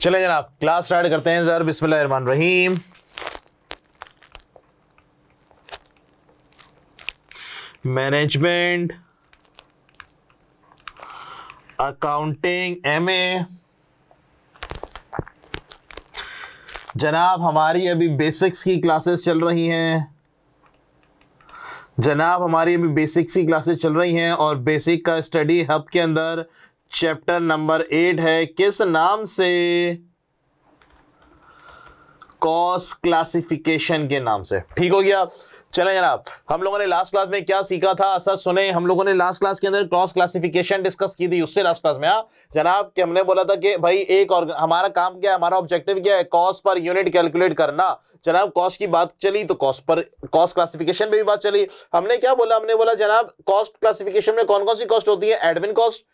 चले जनाब class start करते हैं सर बिस्मान रहीम मैनेजमेंट अकाउंटिंग एम ए जनाब हमारी अभी बेसिक्स की क्लासेस चल रही हैं जनाब हमारी अभी बेसिक्स की क्लासेस चल रही हैं और बेसिक का स्टडी हब के अंदर चैप्टर नंबर एट है किस नाम से कॉस क्लासिफिकेशन के नाम से ठीक हो गया चले जनाब हम लोगों ने लास्ट क्लास में क्या सीखा था सर सुने हम लोगों ने लास्ट क्लास के अंदर क्रॉस क्लासिफिकेशन डिस्कस की थी उससे लास्ट क्लास में आ हाँ। जनाब कि हमने बोला था कि भाई एक और हमारा काम क्या है हमारा ऑब्जेक्टिव क्या है कॉस्ट पर यूनिट कैलकुलेट करना जनाब कॉस्ट की बात चली तो कॉस्ट पर कॉस्ट क्लासिफिकेशन पर भी बात चली हमने क्या बोला हमने बोला जनाब कॉस्ट क्लासिफिकेशन में कौन कौन सी कॉस्ट होती है admin cost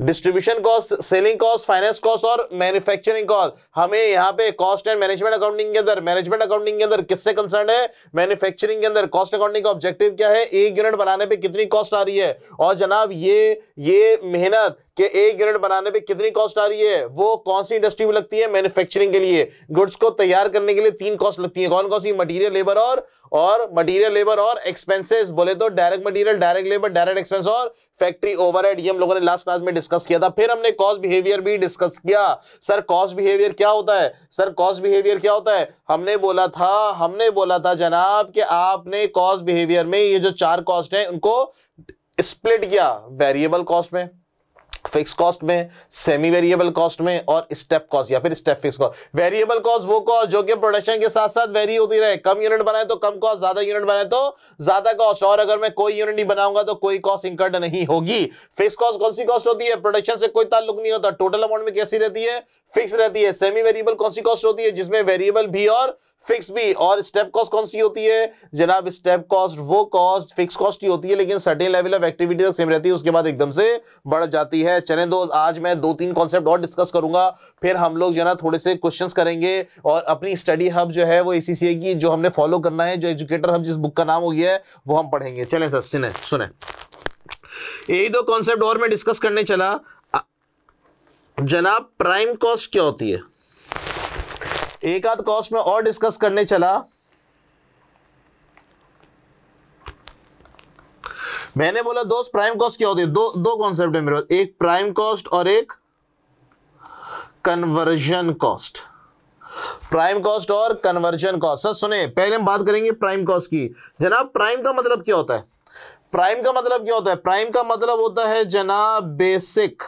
distribution cost selling cost finance cost और मैन्युफैक्चरिंग कॉस्ट हमें यहाँ पे कॉस्ट एंड मैनेजमेंट अकाउंटिंग के अंदर मैनेजमेंट अकाउंटिंग के अंदर किससे कंसर्न है मैन्युफैक्चरिंग के अंदर कॉस्ट अकाउंटिंग का ऑब्जेक्टिव क्या है एक यूनिट बनाने पे कितनी कॉस्ट आ रही है और जनाब ये ये मेहनत कि एक यूनिट बनाने पे कितनी कॉस्ट आ रही है वो कौन सी इंडस्ट्री में लगती है मैन्युफैक्चरिंग के लिए गुड्स को तैयार करने के लिए तीन कॉस्ट लगती है कौन कौन सी मटेरियल लेबर और और मटेरियल लेबर और एक्सपेंसेस बोले तो direct material direct labour direct expense और फैक्ट्री ओवरहेड ये हम लोगों ने लास्ट क्लास में डिस्कस किया था फिर हमने कॉज बिहेवियर भी डिस्कस किया सर कॉज बिहेवियर क्या होता है सर कॉज बिहेवियर क्या होता है हमने बोला था हमने बोला था जनाब कि आपने कॉज बिहेवियर में ये जो चार कॉस्ट है उनको स्प्लिट किया वेरिएबल कॉस्ट में फिक्स कॉस्ट में सेमी वेरिएबल कॉस्ट में और स्टेप कॉस्ट या फिर step fix cost variable cost वो कॉस्ट जो कि प्रोडक्शन के साथ साथ वेरी होती रहे कम यूनिट बनाए तो कम कॉस्ट ज्यादा यूनिट बनाए तो ज्यादा कॉस्ट और अगर मैं कोई यूनिट नहीं बनाऊंगा तो कोई कॉस्ट इंकर्ड नहीं होगी फिक्स कॉस्ट कौन सी कॉस्ट होती है प्रोडक्शन से कोई ताल्लुक नहीं होता टोटल अमाउंट में कैसी रहती है फिक्स रहती है सेमी वेरिएबल कौन सी कॉस्ट होती है जिसमें वेरिएबल भी और फिक्स भी और स्टेप कॉस्ट कौन सी होती है जनाब स्टेप कॉस्ट वो कॉस्ट फिक्स कॉस्ट ही होती है लेकिन सर्टेन लेवल ऑफ एक्टिविटी तक सेम रहती है उसके बाद एकदम से बढ़ जाती है चले दोस्त आज मैं दो तीन कॉन्सेप्ट और डिस्कस करूंगा फिर हम लोग जना थोड़े से क्वेश्चंस करेंगे और अपनी स्टडी हब जो है वो एसीसीए की जो हमने फॉलो करना है जो एजुकेटर हब जिस बुक का नाम हो गया है वो हम पढ़ेंगे चले सर सुने सुने यही दो कॉन्सेप्ट और मैं डिस्कस करने चला जनाब प्राइम कॉस्ट क्या होती है एक आध कॉस्ट में और डिस्कस करने चला मैंने बोला दोस्त प्राइम कॉस्ट क्या होती है दो दो कॉन्सेप्ट है मेरे पास एक प्राइम कॉस्ट और एक कन्वर्जन कॉस्ट प्राइम कॉस्ट और कन्वर्जन कॉस्ट सर सुने पहले हम बात करेंगे प्राइम कॉस्ट की जनाब प्राइम का मतलब क्या होता है प्राइम का मतलब क्या होता है प्राइम का मतलब होता है जनाब बेसिक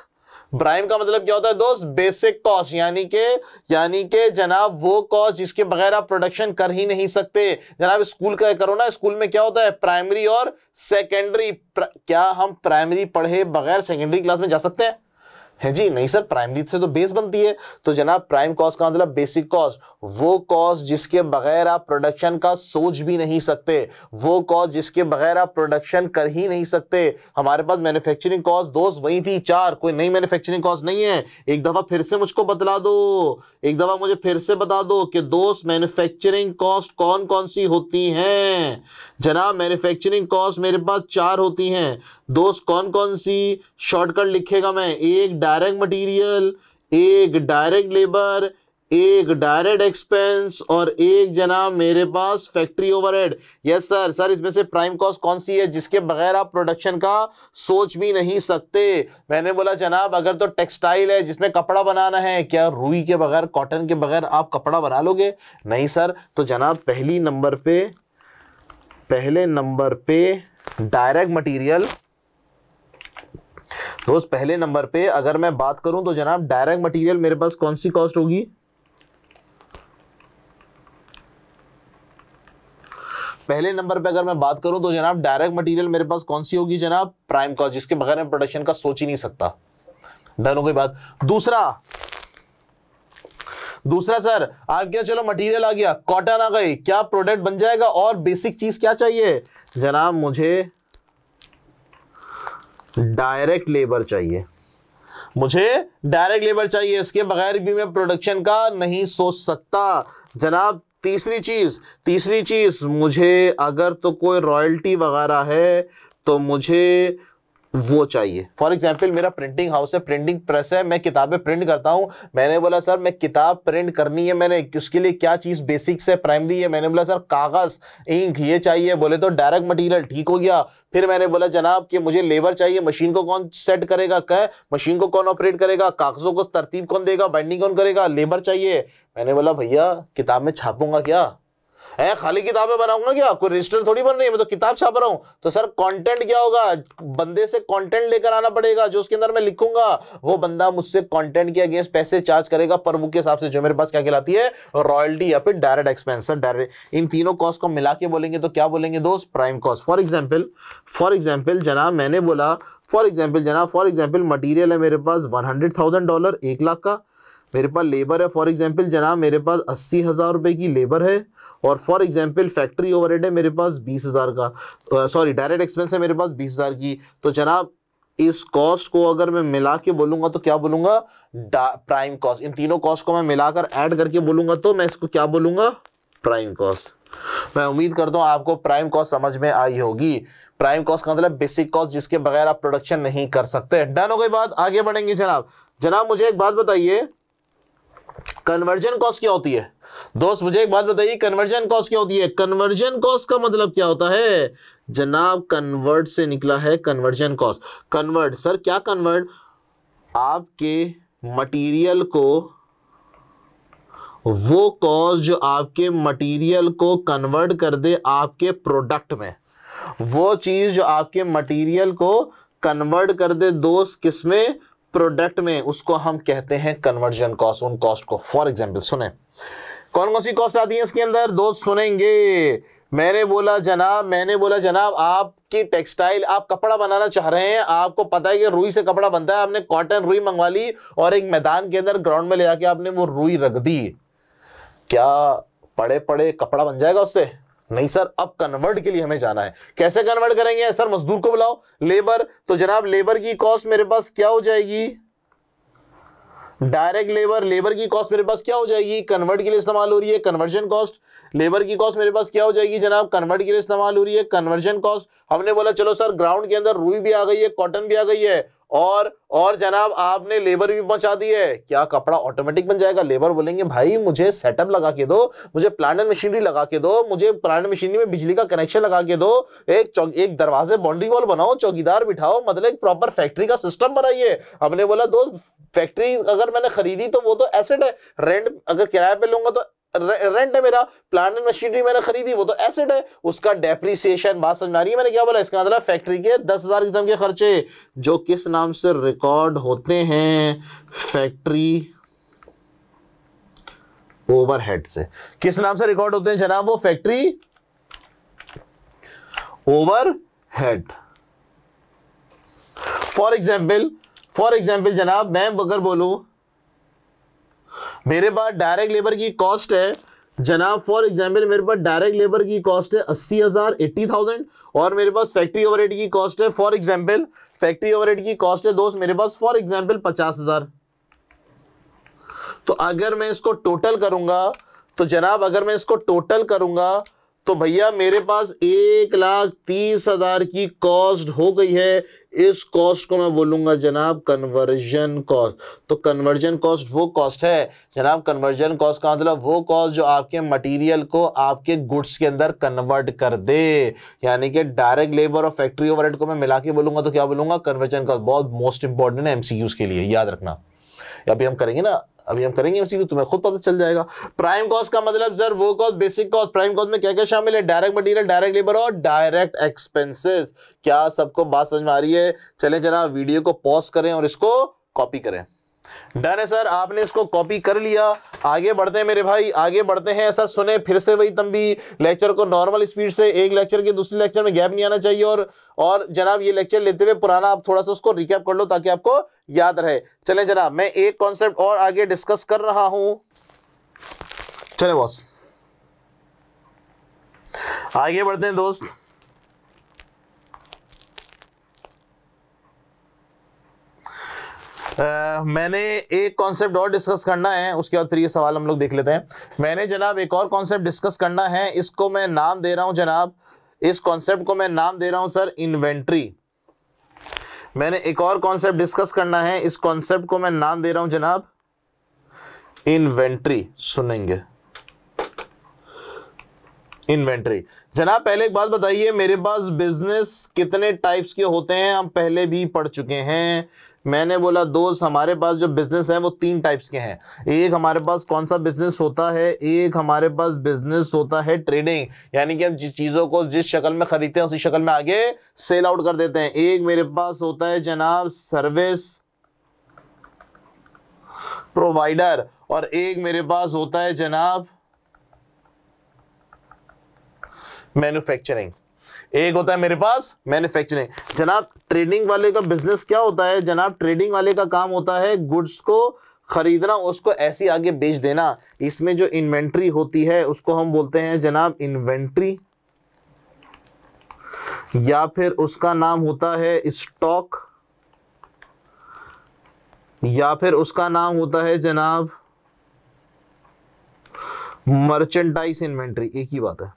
प्राइम का मतलब क्या होता है दोस्त बेसिक कॉस्ट यानी के यानी के जनाब वो कॉस्ट जिसके बगैर आप प्रोडक्शन कर ही नहीं सकते जनाब स्कूल का करो ना स्कूल में क्या होता है प्राइमरी और सेकेंडरी क्या हम प्राइमरी पढ़े बगैर सेकेंडरी क्लास में जा सकते हैं है जी नहीं सर प्राइमरी से तो बेस बनती है तो जनाब प्राइम कॉस्ट का मतलब बेसिक कॉस्ट वो कॉस्ट जिसके बगैर आप प्रोडक्शन का सोच भी नहीं सकते वो कॉस्ट जिसके बगैर आप प्रोडक्शन कर ही नहीं सकते हमारे पास मैन्युफैक्चरिंग कॉस्ट दोस्त वही थी चार कोई नई मैन्युफैक्चरिंग कॉस्ट नहीं है एक दफा फिर से मुझको बतला दो एक दफा मुझे फिर से बता दो कि दोस्त मैन्युफैक्चरिंग कॉस्ट कौन कौन सी होती हैं जनाब मैन्युफैक्चरिंग कॉस्ट मेरे पास चार होती हैं दोस्त कौन कौन सी शॉर्टकट लिखेगा मैं एक डायरेक्ट मटेरियल एक डायरेक्ट लेबर एक डायरेक्ट एक्सपेंस और एक जनाब मेरे पास factory overhead yes sir sir इसमें से प्राइम कॉस्ट कौन सी है जिसके बगैर आप प्रोडक्शन का सोच भी नहीं सकते मैंने बोला जनाब अगर तो टेक्सटाइल है जिसमें कपड़ा बनाना है क्या रुई के बगैर कॉटन के बगैर आप कपड़ा बना लोगे नहीं सर तो जनाब पहली नंबर पे पहले नंबर पे डायरेक्ट मटेरियल दोस्त पहले नंबर पे अगर मैं बात करूं तो जनाब डायरेक्ट मटेरियल मेरे पास कौन सी कॉस्ट होगी पहले नंबर पे अगर मैं बात करूं तो जनाब डायरेक्ट मटेरियल मेरे पास कौन सी होगी जनाब प्राइम कॉस्ट जिसके बगैर मैं प्रोडक्शन का सोच ही नहीं सकता डन हो गई बात दूसरा दूसरा सर आप यहाँ चलो मटेरियल आ गया कॉटन आ गई क्या प्रोडक्ट बन जाएगा और बेसिक चीज क्या चाहिए जनाब मुझे डायरेक्ट लेबर चाहिए मुझे डायरेक्ट लेबर चाहिए इसके बगैर भी मैं प्रोडक्शन का नहीं सोच सकता जनाब तीसरी चीज तीसरी चीज मुझे अगर तो कोई रॉयल्टी वगैरह है तो मुझे वो चाहिए फॉर एग्जाम्पल मेरा प्रिंटिंग हाउस है प्रिंटिंग प्रेस है मैं किताबें प्रिंट करता हूँ मैंने बोला सर मैं किताब प्रिंट करनी है मैंने उसके लिए क्या चीज़ बेसिक्स है प्राइमरी है मैंने बोला सर कागज़ इंक ये चाहिए बोले तो डायरेक्ट मटेरियल ठीक हो गया फिर मैंने बोला जनाब कि मुझे लेबर चाहिए मशीन को कौन सेट करेगा कह मशीन को कौन ऑपरेट करेगा कागज़ों को तरतीब कौन देगा बाइंडिंग कौन करेगा लेबर चाहिए मैंने बोला भैया किताब में छापूंगा क्या है खाली किताबें बनाऊंगा क्या कोई रजिस्टर थोड़ी बन रही है मैं तो किताब छाप रहा हूँ तो सर कंटेंट क्या होगा बंदे से कंटेंट लेकर आना पड़ेगा जो उसके अंदर मैं लिखूंगा वो बंदा मुझसे कंटेंट के अगेंस्ट पैसे चार्ज करेगा पर बुक के हिसाब से जो मेरे पास क्या कहलाती है रॉयल्टी या फिर डायरेक्ट एक्सपेंस डायरेक्ट इन तीनों कॉस्ट को मिला के बोलेंगे तो क्या बोलेंगे दोस्त prime cost for example for example जनाब मैंने बोला फॉर एग्जाम्पल जनाब फॉर एग्जाम्पल मटीरियल है मेरे पास वन हंड्रेड थाउजेंड डॉलर एक लाख का मेरे पास लेबर है फॉर एग्जाम्पल जनाब मेरे पास अस्सी हज़ार रुपये की लेबर है और फॉर एग्जाम्पल फैक्ट्री ओवर है मेरे पास बीस हज़ार का सॉरी डायरेक्ट एक्सपेंस है मेरे पास बीस हज़ार की तो जनाब इस कॉस्ट को अगर मैं मिला के बोलूंगा तो क्या बोलूंगा प्राइम कॉस्ट इन तीनों कॉस्ट को मैं मिलाकर ऐड करके बोलूंगा तो मैं इसको क्या बोलूंगा प्राइम कॉस्ट मैं उम्मीद करता हूँ आपको प्राइम कॉस्ट समझ में आई होगी प्राइम कॉस्ट का मतलब बेसिक कॉस्ट जिसके बगैर आप प्रोडक्शन नहीं कर सकते डन हो गई बात आगे बढ़ेंगे जनाब जनाब मुझे एक बात बताइए कन्वर्जन कॉस्ट क्या होती है दोस्त मुझे एक बात बताइए कन्वर्जन कॉस्ट क्या होती है कन्वर्जन कॉस्ट का मतलब क्या होता है जनाब कन्वर्ट से निकला है कन्वर्जन कॉस्ट कन्वर्ट सर क्या कन्वर्ट आपके मटेरियल को वो कॉस्ट जो आपके मटेरियल को कन्वर्ट कर दे आपके प्रोडक्ट में वो चीज़ जो आपके मटेरियल को कन्वर्ट कर दे दोस्त किसमें प्रोडक्ट में उसको हम कहते हैं कन्वर्जन कॉस्ट उन कॉस्ट को फॉर एग्जाम्पल सुने कौन कौन सी कॉस्ट आती है इसके अंदर दोस्त सुनेंगे मैंने बोला जनाब मैंने बोला जनाब आपकी टेक्सटाइल आप कपड़ा बनाना चाह रहे हैं आपको पता है कि रुई से कपड़ा बनता है आपने कॉटन रुई मंगवा ली और एक मैदान के अंदर ग्राउंड में ले जाके आपने वो रुई रख दी क्या पड़े पड़े कपड़ा बन जाएगा उससे नहीं सर अब कन्वर्ट के लिए हमें जाना है कैसे कन्वर्ट करेंगे सर मजदूर को बुलाओ लेबर तो जनाब लेबर की कॉस्ट मेरे पास क्या हो जाएगी डायरेक्ट लेबर लेबर की कॉस्ट मेरे पास क्या हो जाएगी कन्वर्ट के लिए इस्तेमाल हो रही है कन्वर्जन कॉस्ट लेबर की कॉस्ट मेरे पास क्या हो जाएगी जनाब कन्वर्ट के लिए इस्तेमाल हो रही है कन्वर्जन कॉस्ट हमने बोला चलो सर ग्राउंड के अंदर रुई भी आ गई है कॉटन भी आ गई है और और जनाब आपने लेबर भी पहुंचा दी है क्या कपड़ा ऑटोमेटिक बन जाएगा लेबर बोलेंगे भाई मुझे सेटअप लगा के दो मुझे प्लांट एंड मशीनरी लगा के दो मुझे प्लांट एंड मशीनरी में बिजली का कनेक्शन लगा के दो एक चौक एक दरवाजे बाउंड्री वॉल बनाओ चौकीदार बिठाओ मतलब एक प्रॉपर फैक्ट्री का सिस्टम बनाइए हमने बोला दोस्त फैक्ट्री अगर मैंने खरीदी तो वो तो एसेट है रेंट अगर किराए पे लूंगा तो रेंट है मेरा प्लांट एंड मशीनरी मैंने खरीदी वो तो एसेट है उसका डेप्रीसिएशन बात समझ में आ रही है मैंने क्या बोला इसका मतलब फैक्ट्री के दस हजार किस्म के खर्चे जो किस नाम से रिकॉर्ड होते हैं फैक्ट्री ओवरहेड से किस नाम से रिकॉर्ड होते हैं जनाब वो factory overhead for example for example जनाब मैं अगर बोलू मेरे पास डायरेक्ट लेबर की कॉस्ट है जनाब फॉर एग्जाम्पल मेरे पास डायरेक्ट लेबर की कॉस्ट है अस्सी हज़ार एट्टी थाउजेंड और मेरे पास फैक्ट्री ओवरहेड की कॉस्ट है फॉर एग्जाम्पल फैक्ट्री ओवरहेड की कॉस्ट है दोस्त मेरे पास फॉर एग्जाम्पल पचास हज़ार तो अगर मैं इसको टोटल करूंगा तो जनाब अगर मैं इसको टोटल करूंगा तो भैया मेरे पास एक लाख तीस हज़ार की कॉस्ट हो गई है इस कॉस्ट को मैं बोलूंगा जनाब कन्वर्जन कॉस्ट तो कन्वर्जन कॉस्ट वो कॉस्ट है जनाब कन्वर्जन कॉस्ट का मतलब वो कॉस्ट जो आपके मटेरियल को आपके गुड्स के अंदर कन्वर्ट कर दे यानी कि डायरेक्ट लेबर और फैक्ट्री ओवर को मैं मिला के बोलूंगा तो क्या बोलूंगा कन्वर्जन कॉस्ट बहुत मोस्ट इंपॉर्टेंट है एम के लिए याद रखना अभी हम करेंगे ना अभी हम करेंगे उसी को तुम्हें खुद पता चल जाएगा प्राइम कॉस्ट का मतलब सर वो cost basic cost prime cost में क्या क्या शामिल है डायरेक्ट मटेरियल डायरेक्ट लेबर और डायरेक्ट एक्सपेंसेस क्या सबको बात समझ में आ रही है चले जरा वीडियो को पॉज करें और इसको कॉपी करें डन है सर आपने इसको कॉपी कर लिया आगे बढ़ते हैं मेरे भाई आगे बढ़ते हैं सर सुने फिर से वही तंबी लेक्चर को नॉर्मल स्पीड से एक लेक्चर के दूसरे लेक्चर में गैप नहीं आना चाहिए और और जनाब ये लेक्चर लेते हुए पुराना आप थोड़ा सा उसको रिकैप कर लो ताकि आपको याद रहे चले जनाब मैं एक कॉन्सेप्ट और आगे डिस्कस कर रहा हूं चले बॉस आगे बढ़ते हैं दोस्त आ, मैंने एक कॉन्सेप्ट और डिस्कस करना है उसके बाद फिर ये सवाल हम लोग देख लेते हैं मैंने जनाब एक और कॉन्सेप्ट डिस्कस करना है इसको मैं नाम दे रहा हूं जनाब इस कॉन्सेप्ट को मैं नाम दे रहा हूं सर इन्वेंट्री मैंने एक और कॉन्सेप्ट डिस्कस करना है इस कॉन्सेप्ट को मैं नाम दे रहा हूं जनाब इन्वेंट्री सुनेंगे इन्वेंट्री जनाब पहले एक बात बताइए मेरे पास बिजनेस कितने टाइप्स के होते हैं हम पहले भी पढ़ चुके हैं मैंने बोला दोस्त हमारे पास जो बिजनेस है वो तीन टाइप्स के हैं एक हमारे पास कौन सा बिजनेस होता है एक हमारे पास बिजनेस होता है ट्रेडिंग यानी कि हम जिस चीज़ों को जिस शक्ल में खरीदते हैं उसी शक्ल में आगे सेल आउट कर देते हैं एक मेरे पास होता है जनाब सर्विस प्रोवाइडर और एक मेरे पास होता है जनाब मैन्युफैक्चरिंग एक होता है मेरे पास मैन्युफैक्चरिंग जनाब ट्रेडिंग वाले का बिजनेस क्या होता है जनाब ट्रेडिंग वाले का काम होता है गुड्स को खरीदना उसको ऐसे आगे बेच देना इसमें जो इन्वेंट्री होती है उसको हम बोलते हैं जनाब इन्वेंट्री या फिर उसका नाम होता है स्टॉक या फिर उसका नाम होता है जनाब मर्चेंडाइज इन्वेंट्री एक ही बात है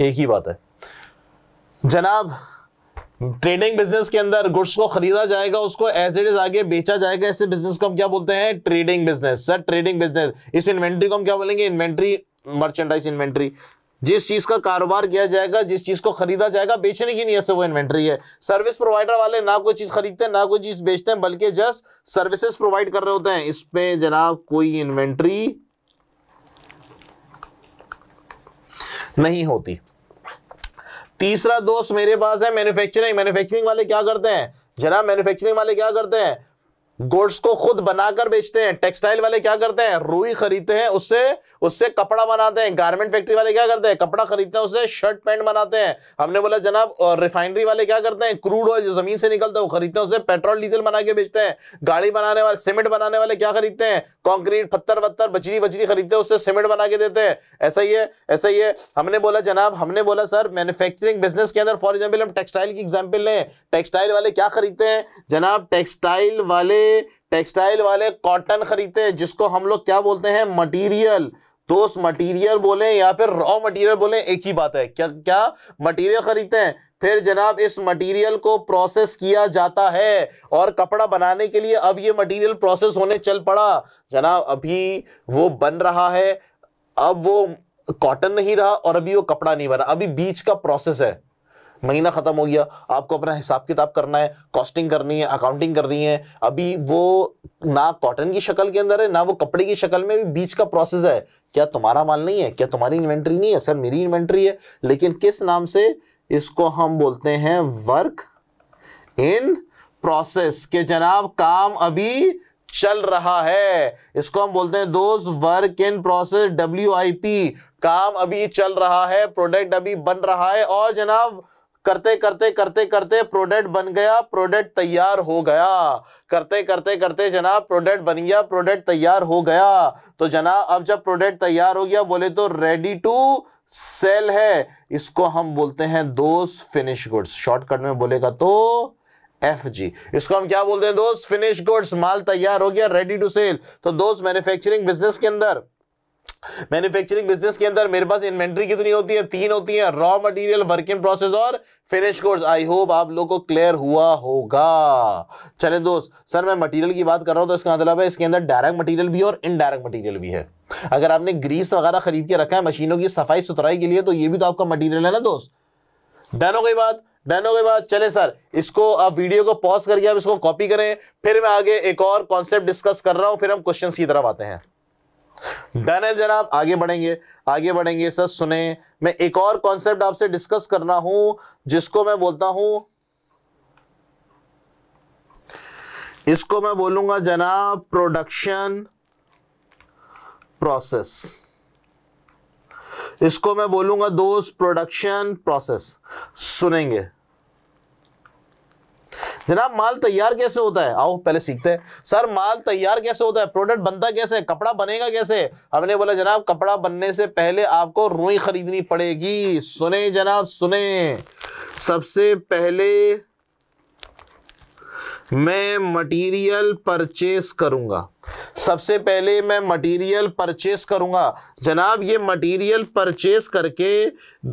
एक ही बात है जनाब ट्रेडिंग बिजनेस के अंदर गुड्स को खरीदा जाएगा उसको एज इट इज आगे बेचा जाएगा ऐसे बिजनेस को हम क्या बोलते हैं trading business sir trading business इस इन्वेंट्री को हम क्या बोलेंगे इन्वेंट्री मर्चेंडाइज इन्वेंट्री जिस चीज का कारोबार किया जाएगा जिस चीज को खरीदा जाएगा बेचने की नहीं ऐसे वो इन्वेंट्री है सर्विस प्रोवाइडर वाले ना कोई चीज खरीदते हैं ना कोई चीज बेचते हैं बल्कि जस्ट सर्विसेज प्रोवाइड कर रहे होते हैं इसमें जनाब कोई इन्वेंट्री नहीं होती तीसरा दोस्त मेरे पास है मैन्युफैक्चरिंग मैन्युफैक्चरिंग वाले क्या करते हैं जरा मैन्युफैक्चरिंग वाले क्या करते हैं गुड्स को खुद बनाकर बेचते हैं टेक्सटाइल वाले क्या करते हैं रुई खरीदते हैं उससे उससे कपड़ा बनाते हैं गारमेंट फैक्ट्री वाले क्या करते हैं कपड़ा खरीदते हैं उससे शर्ट पैंट बनाते हैं हमने बोला जनाब रिफाइनरी वाले क्या करते हैं क्रूड ऑयल जो जमीन से निकलता है वो खरीदते हैं उससे पेट्रोल डीजल बना के बेचते हैं गाड़ी बनाने वाले सीमेंट बनाने वाले क्या खरीदते हैं कॉन्क्रीट पत्थर वत्थर बचरी बचरी खरीदते हैं उससे सीमेंट बना के देते हैं ऐसा ही है ऐसा ही है हमने बोला जनाब हमने बोला सर मैनुफेक्चरिंग बिजनेस के अंदर फॉर एग्जाम्पल हम टेक्सटाइल की एग्जाम्पल लें टेक्सटाइल वाले क्या खरीदते हैं जनाब टेक्सटाइल वाले टेक्सटाइल वाले कॉटन खरीदते हैं जिसको हम लोग क्या बोलते हैं मटीरियल दोस्त तो मटीरियल बोले या फिर रॉ मटीरियल बोले एक ही बात है क्या क्या मटीरियल खरीदते हैं फिर जनाब इस मटेरियल को प्रोसेस किया जाता है और कपड़ा बनाने के लिए अब ये मटेरियल प्रोसेस होने चल पड़ा जनाब अभी वो बन रहा है अब वो कॉटन नहीं रहा और अभी वो कपड़ा नहीं बना अभी बीच का प्रोसेस है महीना ख़त्म हो गया आपको अपना हिसाब किताब करना है कॉस्टिंग करनी है अकाउंटिंग करनी है अभी वो ना कॉटन की शक्ल के अंदर है ना वो कपड़े की शक्ल में भी बीच का प्रोसेस है क्या तुम्हारा माल नहीं है क्या तुम्हारी इन्वेंट्री नहीं है सर मेरी इन्वेंट्री है लेकिन किस नाम से इसको हम बोलते हैं वर्क इन प्रोसेस के जनाब काम अभी चल रहा है इसको हम बोलते हैं दोस्त वर्क इन प्रोसेस डब्ल्यू काम अभी चल रहा है प्रोडक्ट अभी बन रहा है और जनाब करते करते करते करते प्रोडक्ट बन गया प्रोडक्ट तैयार हो गया करते करते करते जनाब प्रोडक्ट बन गया प्रोडक्ट तैयार हो गया तो जनाब अब जब प्रोडक्ट तैयार हो गया बोले तो रेडी टू सेल है इसको हम बोलते हैं दोस्त फिनिश गुड्स शॉर्टकट में बोलेगा तो एफ जी इसको हम क्या बोलते हैं दोस्त फिनिश गुड्स माल तैयार हो गया रेडी टू सेल तो दोस्त मैन्युफैक्चरिंग बिजनेस के अंदर मैन्युफैक्चरिंग बिजनेस के अंदर मेरे पास इन्वेंट्री कितनी होती है तीन होती है raw material work in process और फिनिश कोर्स आई होप आप लोग को क्लियर हुआ होगा चले दोस्त सर मैं मटेरियल की बात कर रहा हूं तो इसका मतलब है इसके अंदर डायरेक्ट मटेरियल भी और इनडायरेक्ट मटेरियल भी है अगर आपने ग्रीस वगैरह खरीद के रखा है मशीनों की सफाई सुथराई के लिए तो ये भी तो आपका मटीरियल है ना दोस्त डन हो गई बात डन हो गई बात चले सर इसको आप वीडियो को पॉज करके आप इसको कॉपी करें फिर मैं आगे एक और कॉन्सेप्ट डिस्कस कर रहा हूं फिर हम क्वेश्चन की तरफ आते हैं डन है जनाब आगे बढ़ेंगे आगे बढ़ेंगे सर सुने मैं एक और कॉन्सेप्ट आपसे डिस्कस करना हूं जिसको मैं बोलता हूं इसको मैं बोलूंगा जनाब प्रोडक्शन प्रोसेस इसको मैं बोलूंगा दोस्त प्रोडक्शन प्रोसेस सुनेंगे जनाब माल तैयार कैसे होता है आओ पहले सीखते हैं सर माल तैयार कैसे होता है प्रोडक्ट बनता कैसे कपड़ा बनेगा कैसे हमने बोला जनाब कपड़ा बनने से पहले आपको रुई खरीदनी पड़ेगी सुने जनाब सुने सबसे पहले मैं मटेरियल परचेस करूंगा सबसे पहले मैं मटेरियल परचेस करूंगा जनाब ये मटेरियल परचेस करके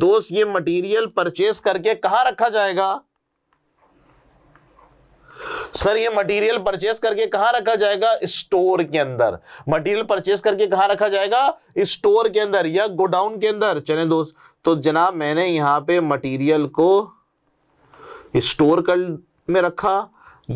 दोस्त ये मटेरियल परचेस करके कहा रखा जाएगा सर ये मटेरियल परचेस करके कहा रखा जाएगा स्टोर के अंदर मटेरियल परचेस करके कहा रखा जाएगा स्टोर के अंदर या गोडाउन के अंदर चले दोस्त तो जनाब मैंने यहां पे मटेरियल को स्टोर कर में रखा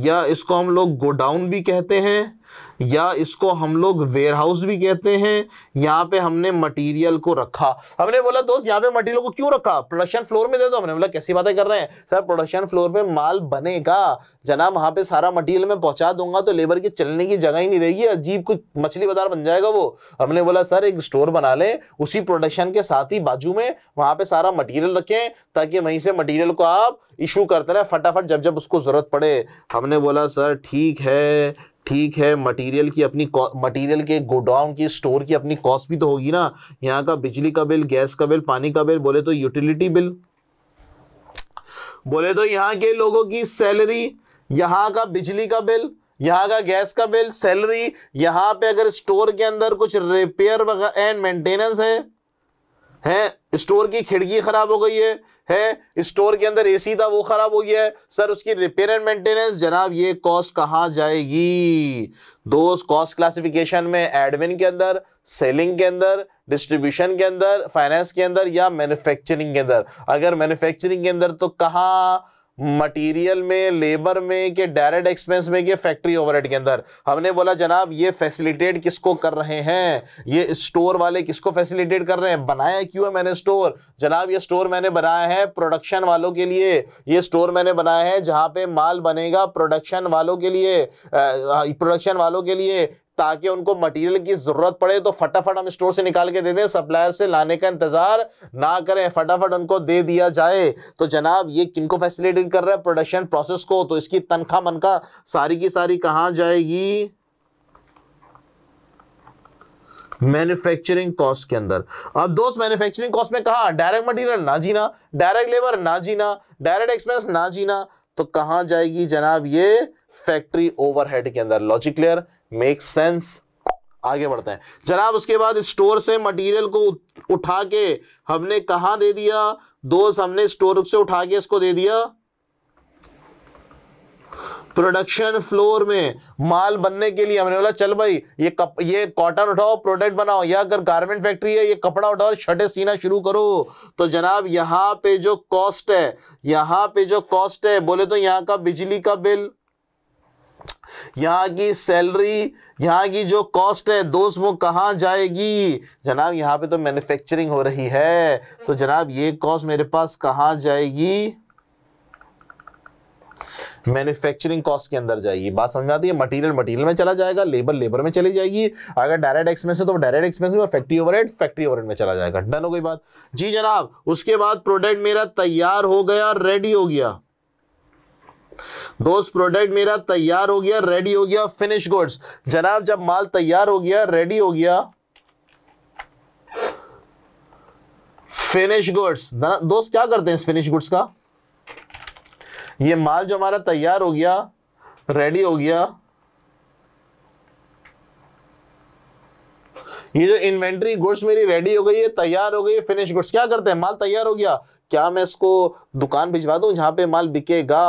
या इसको हम लोग गोडाउन भी कहते हैं या इसको हम लोग वेयर हाउस भी कहते हैं यहाँ पे हमने मटेरियल को रखा हमने बोला दोस्त यहाँ पे मटेरियल को क्यों रखा प्रोडक्शन फ्लोर में दे दो हमने बोला कैसी बातें कर रहे हैं सर प्रोडक्शन फ्लोर पे माल बनेगा जना वहाँ पे सारा मटेरियल मैं पहुंचा दूंगा तो लेबर के चलने की जगह ही नहीं रहेगी अजीब कुछ मछली बाजार बन जाएगा वो हमने बोला सर एक स्टोर बना लें उसी प्रोडक्शन के साथ ही बाजू में वहाँ पे सारा मटीरियल रखें ताकि वहीं से मटीरियल को आप इशू करते रहे फटाफट जब जब उसको जरूरत पड़े हमने बोला सर ठीक है ठीक है मटेरियल की अपनी मटेरियल के गोडाउन की स्टोर की अपनी कॉस्ट भी तो होगी ना यहाँ का बिजली का बिल गैस का बिल पानी का बिल बोले तो यूटिलिटी बिल बोले तो यहाँ के लोगों की सैलरी यहाँ का बिजली का बिल यहाँ का गैस का बिल सैलरी यहाँ पे अगर स्टोर के अंदर कुछ रिपेयर एंड मेंटेनेंस है हैं स्टोर की खिड़की खराब हो गई है है स्टोर के अंदर एसी था वो खराब हो गया है सर उसकी रिपेयर एंड मेंटेनेंस जनाब ये कॉस्ट कहाँ जाएगी दोस्त कॉस्ट क्लासिफिकेशन में एडमिन के अंदर सेलिंग के अंदर डिस्ट्रीब्यूशन के अंदर फाइनेंस के अंदर या मैन्युफैक्चरिंग के अंदर अगर मैन्युफैक्चरिंग के अंदर तो कहाँ मटेरियल में लेबर में के डायरेक्ट एक्सपेंस में के फैक्ट्री ओवरहेड के अंदर हमने बोला जनाब ये फैसिलिटेट किसको कर रहे हैं ये स्टोर वाले किसको फैसिलिटेट कर रहे हैं बनाया क्यों है मैंने स्टोर जनाब ये स्टोर मैंने बनाया है प्रोडक्शन वालों के लिए ये स्टोर मैंने बनाया है जहाँ पे माल बनेगा प्रोडक्शन वालों के लिए प्रोडक्शन वालों के लिए ताकि उनको मटेरियल की जरूरत पड़े तो फटाफट हम स्टोर से निकाल के दे दें सप्लायर से लाने का इंतजार ना करें फटाफट उनको दे दिया जाए तो जनाब ये किनको फैसिलिटेट कर रहा है प्रोडक्शन प्रोसेस को तो इसकी तनख्वाह मनखा सारी की सारी कहां जाएगी मैन्युफैक्चरिंग कॉस्ट के अंदर अब दोस्त मैन्युफैक्चरिंग कॉस्ट में कहा डायरेक्ट मटेरियल ना जीना डायरेक्ट लेबर ना जीना डायरेक्ट एक्सपेंस ना जीना तो कहां जाएगी जनाब ये फैक्ट्री ओवरहेड के अंदर लॉजिक क्लियर मेक सेंस आगे बढ़ते हैं जनाब उसके बाद स्टोर से मटेरियल को उठा के हमने कहा दे दिया दोस्त हमने स्टोर से उठा के इसको दे दिया प्रोडक्शन फ्लोर में माल बनने के लिए हमने बोला चल भाई ये कप, ये कॉटन उठाओ प्रोडक्ट बनाओ या अगर गारमेंट फैक्ट्री है ये कपड़ा उठाओ छठे सीना शुरू करो तो जनाब यहाँ पे जो कॉस्ट है यहाँ पे जो कॉस्ट है बोले तो यहाँ का बिजली का बिल यहाँ की सैलरी यहाँ की जो कॉस्ट है दोस्त वो कहाँ जाएगी जनाब यहाँ पे तो मैन्युफैक्चरिंग हो रही है तो जनाब ये कॉस्ट मेरे पास कहाँ जाएगी मैन्युफैक्चरिंग कॉस्ट के अंदर जाएगी बात समझ में आती है मटेरियल मटेरियल में चला जाएगा लेबर लेबर में चली जाएगी अगर डायरेक्ट एक्सपेंस है तो डायरेक्ट एक्सपेंस में फैक्ट्री ओवरहेड फैक्ट्री ओवरहेड में चला जाएगा डन हो गई बात जी जनाब उसके बाद प्रोडक्ट मेरा तैयार हो गया रेडी हो गया दोस्त प्रोडक्ट मेरा तैयार हो गया रेडी हो गया फिनिश गुड्स जनाब जब माल तैयार हो गया रेडी हो गया फिनिश गुड्स दोस्त क्या करते हैं इस फिनिश गुड्स का ये माल जो हमारा तैयार हो गया रेडी हो गया ये जो इन्वेंट्री गुड्स मेरी रेडी हो गई है तैयार हो गई है फिनिश गुड्स क्या करते हैं माल तैयार हो गया क्या मैं इसको दुकान भिजवा दूं जहां पे माल बिकेगा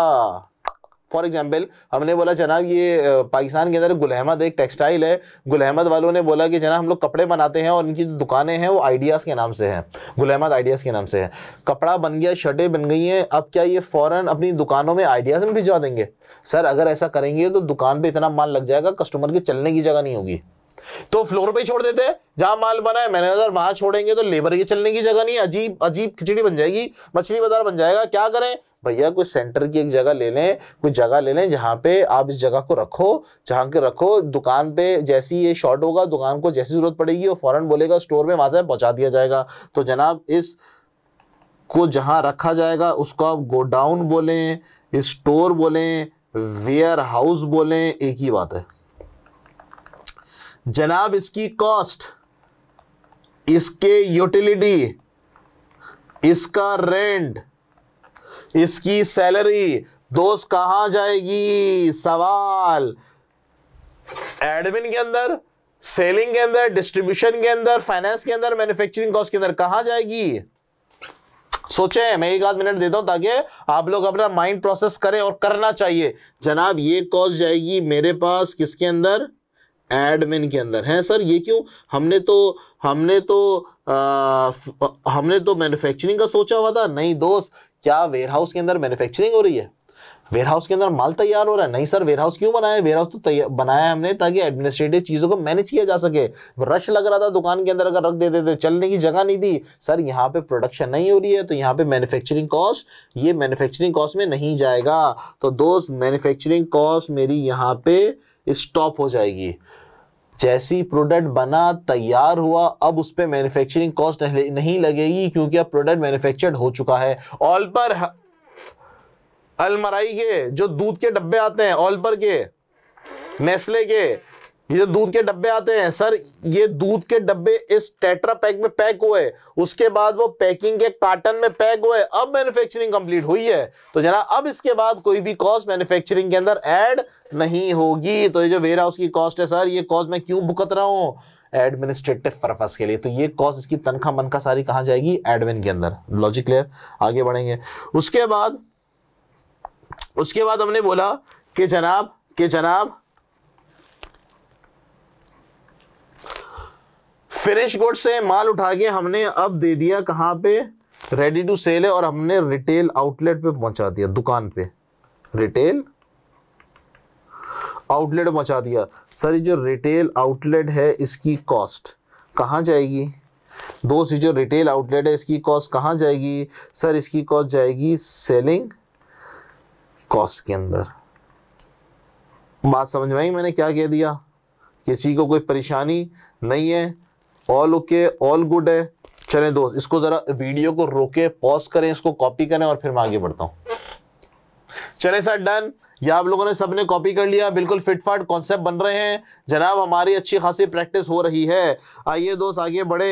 फॉर एग्जाम्पल हमने बोला जनाब ये पाकिस्तान के अंदर गुलहमद एक टेक्सटाइल है गुलहमद वालों ने बोला कि जनाब हम लोग कपड़े बनाते हैं और इनकी जो दुकानें हैं वो आइडियाज़ के नाम से हैं गुलहमद आइडियाज़ के नाम से है कपड़ा बन गया शर्टें बन गई हैं अब क्या ये फ़ौरन अपनी दुकानों में आइडियाज़ में भिजवा देंगे सर अगर ऐसा करेंगे तो दुकान पर इतना माल लग जाएगा कस्टमर के चलने की जगह नहीं होगी तो फ्लोर पे छोड़ देते हैं जहां माल बना है मैनेजर वहां छोड़ेंगे तो लेबर के चलने की जगह नहीं अजीब अजीब खिचड़ी बन जाएगी मछली बाजार बन जाएगा क्या करें भैया कोई सेंटर की एक जगह ले लें कोई जगह ले लें जहाँ पे आप इस जगह को रखो जहाँ के रखो दुकान पे जैसी ये शॉर्ट होगा दुकान को जैसी ज़रूरत पड़ेगी वो फ़ौरन बोलेगा स्टोर में वहाँ से पहुँचा दिया जाएगा तो जनाब इस को जहाँ रखा जाएगा उसको आप गोडाउन बोलें स्टोर बोलें वेयर हाउस बोलें एक ही बात है जनाब इसकी कॉस्ट इसके यूटिलिटी इसका रेंट इसकी सैलरी दोस्त कहा जाएगी सवाल एडमिन के अंदर सेलिंग के अंदर डिस्ट्रीब्यूशन के अंदर फाइनेंस के अंदर मैन्युफैक्चरिंग कॉस्ट के अंदर कहा जाएगी सोचे मैं एक आध मिनट देता हूं ताकि आप लोग अपना माइंड प्रोसेस करें और करना चाहिए जनाब ये कॉस्ट जाएगी मेरे पास किसके अंदर एडमिन के अंदर है सर ये क्यों हमने तो हमने तो आ, हमने तो मैन्युफैक्चरिंग का सोचा हुआ था नहीं दोस्त क्या वेयरहाउस के अंदर मैन्युफैक्चरिंग हो रही है वेयरहाउस के अंदर माल तैयार हो रहा है नहीं सर वेयरहाउस क्यों बनाया वेयरहाउस तो बनाया हमने ताकि एडमिनिस्ट्रेटिव चीज़ों को मैनेज किया जा सके रश लग रहा था दुकान के अंदर अगर रख देते थे तो चलने की जगह नहीं थी सर यहाँ पे प्रोडक्शन नहीं हो रही है तो यहाँ पे मैन्युफैक्चरिंग कॉस्ट ये मैन्युफैक्चरिंग कॉस्ट में नहीं जाएगा तो दोस्त मैन्युफैक्चरिंग कॉस्ट मेरी यहाँ पे स्टॉप हो जाएगी जैसी प्रोडक्ट बना तैयार हुआ अब उस पर मैन्युफैक्चरिंग कॉस्ट नहीं लगेगी क्योंकि अब प्रोडक्ट मैन्युफैक्चर्ड हो चुका है ऑल पर अलमराई के जो दूध के डब्बे आते हैं ऑल पर के नेस्ले के ये जो दूध के डब्बे आते हैं सर ये दूध के डब्बे इस टेट्रा पैक में पैक हुए उसके बाद वो पैकिंग के कार्टन में पैक हुए अब मैन्युफैक्चरिंग कंप्लीट हुई है तो जरा अब इसके बाद कोई भी कॉस्ट मैन्युफैक्चरिंग के अंदर ऐड नहीं होगी तो ये जो वेयर हाउस की कॉस्ट है सर ये कॉस्ट मैं क्यों भुगत रहा हूँ एडमिनिस्ट्रेटिव पर्पज के लिए तो ये कॉस्ट इसकी तनखा मनखा सारी कहाँ जाएगी एडमिन के अंदर लॉजिक क्लियर आगे बढ़ेंगे उसके बाद उसके बाद हमने बोला कि जनाब के जनाब फिनिश गुड से माल उठा के हमने अब दे दिया कहाँ पे रेडी टू सेल है और हमने रिटेल आउटलेट पे पहुंचा दिया दुकान पे रिटेल आउटलेट पहुंचा दिया सर जो रिटेल आउटलेट है इसकी कॉस्ट कहाँ जाएगी दो सी जो रिटेल आउटलेट है इसकी कॉस्ट कहाँ जाएगी सर इसकी कॉस्ट जाएगी सेलिंग कॉस्ट के अंदर बात समझ में आई मैंने क्या कह दिया किसी को कोई परेशानी नहीं है ऑल ओके ऑल गुड है चले दोस्त इसको ज़रा वीडियो को रोके पॉज करें इसको कॉपी करें और फिर मैं आगे बढ़ता हूं चले सर डन यह आप लोगों ने सबने कॉपी कर लिया बिल्कुल फिटफाट कॉन्सेप्ट बन रहे हैं जनाब हमारी अच्छी खासी प्रैक्टिस हो रही है आइए दोस्त आगे बढ़े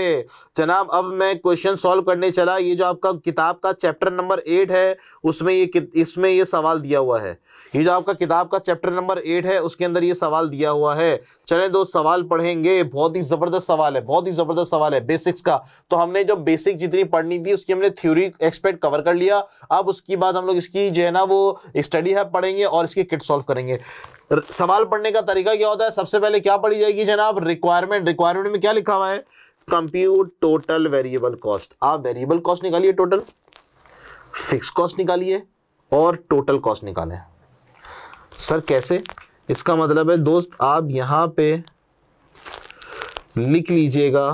जनाब अब मैं क्वेश्चन सॉल्व करने चला ये जो आपका किताब का चैप्टर नंबर एट है उसमें ये इसमें ये सवाल दिया हुआ है ये जो आपका किताब का चैप्टर नंबर एट है उसके अंदर ये सवाल दिया हुआ है चले दोस्त सवाल पढ़ेंगे बहुत ही ज़बरदस्त सवाल है बहुत ही ज़बरदस्त सवाल है बेसिक्स का तो हमने जो बेसिक जितनी पढ़नी थी उसकी हमने थ्योरी एक्सपेक्ट कवर कर लिया अब उसके बाद हम लोग इसकी जो है ना वो स्टडी है पढ़ेंगे और इसके किट सॉल्व करेंगे सवाल पढ़ने का तरीका क्या होता है सबसे पहले क्या पढ़ी जाएगी जनाब रिक्वायरमेंट रिक्वायरमेंट में क्या लिखा हुआ है कंप्यूट टोटल वेरिएबल कॉस्ट आप वेरिएबल कॉस्ट निकालिए टोटल फिक्स कॉस्ट निकालिए और टोटल कॉस्ट निकालें सर कैसे इसका मतलब है दोस्त आप यहां पे लिख लीजिएगा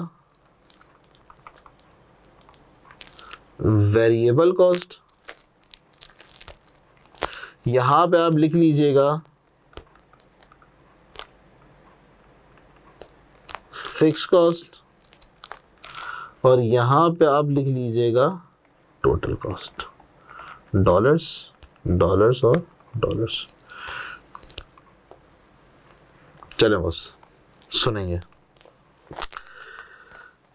वेरिएबल कॉस्ट यहां पे आप लिख लीजिएगा फिक्स कॉस्ट और यहां पे आप लिख लीजिएगा टोटल कॉस्ट डॉलर्स डॉलर्स और डॉलर्स चले बस सुनेंगे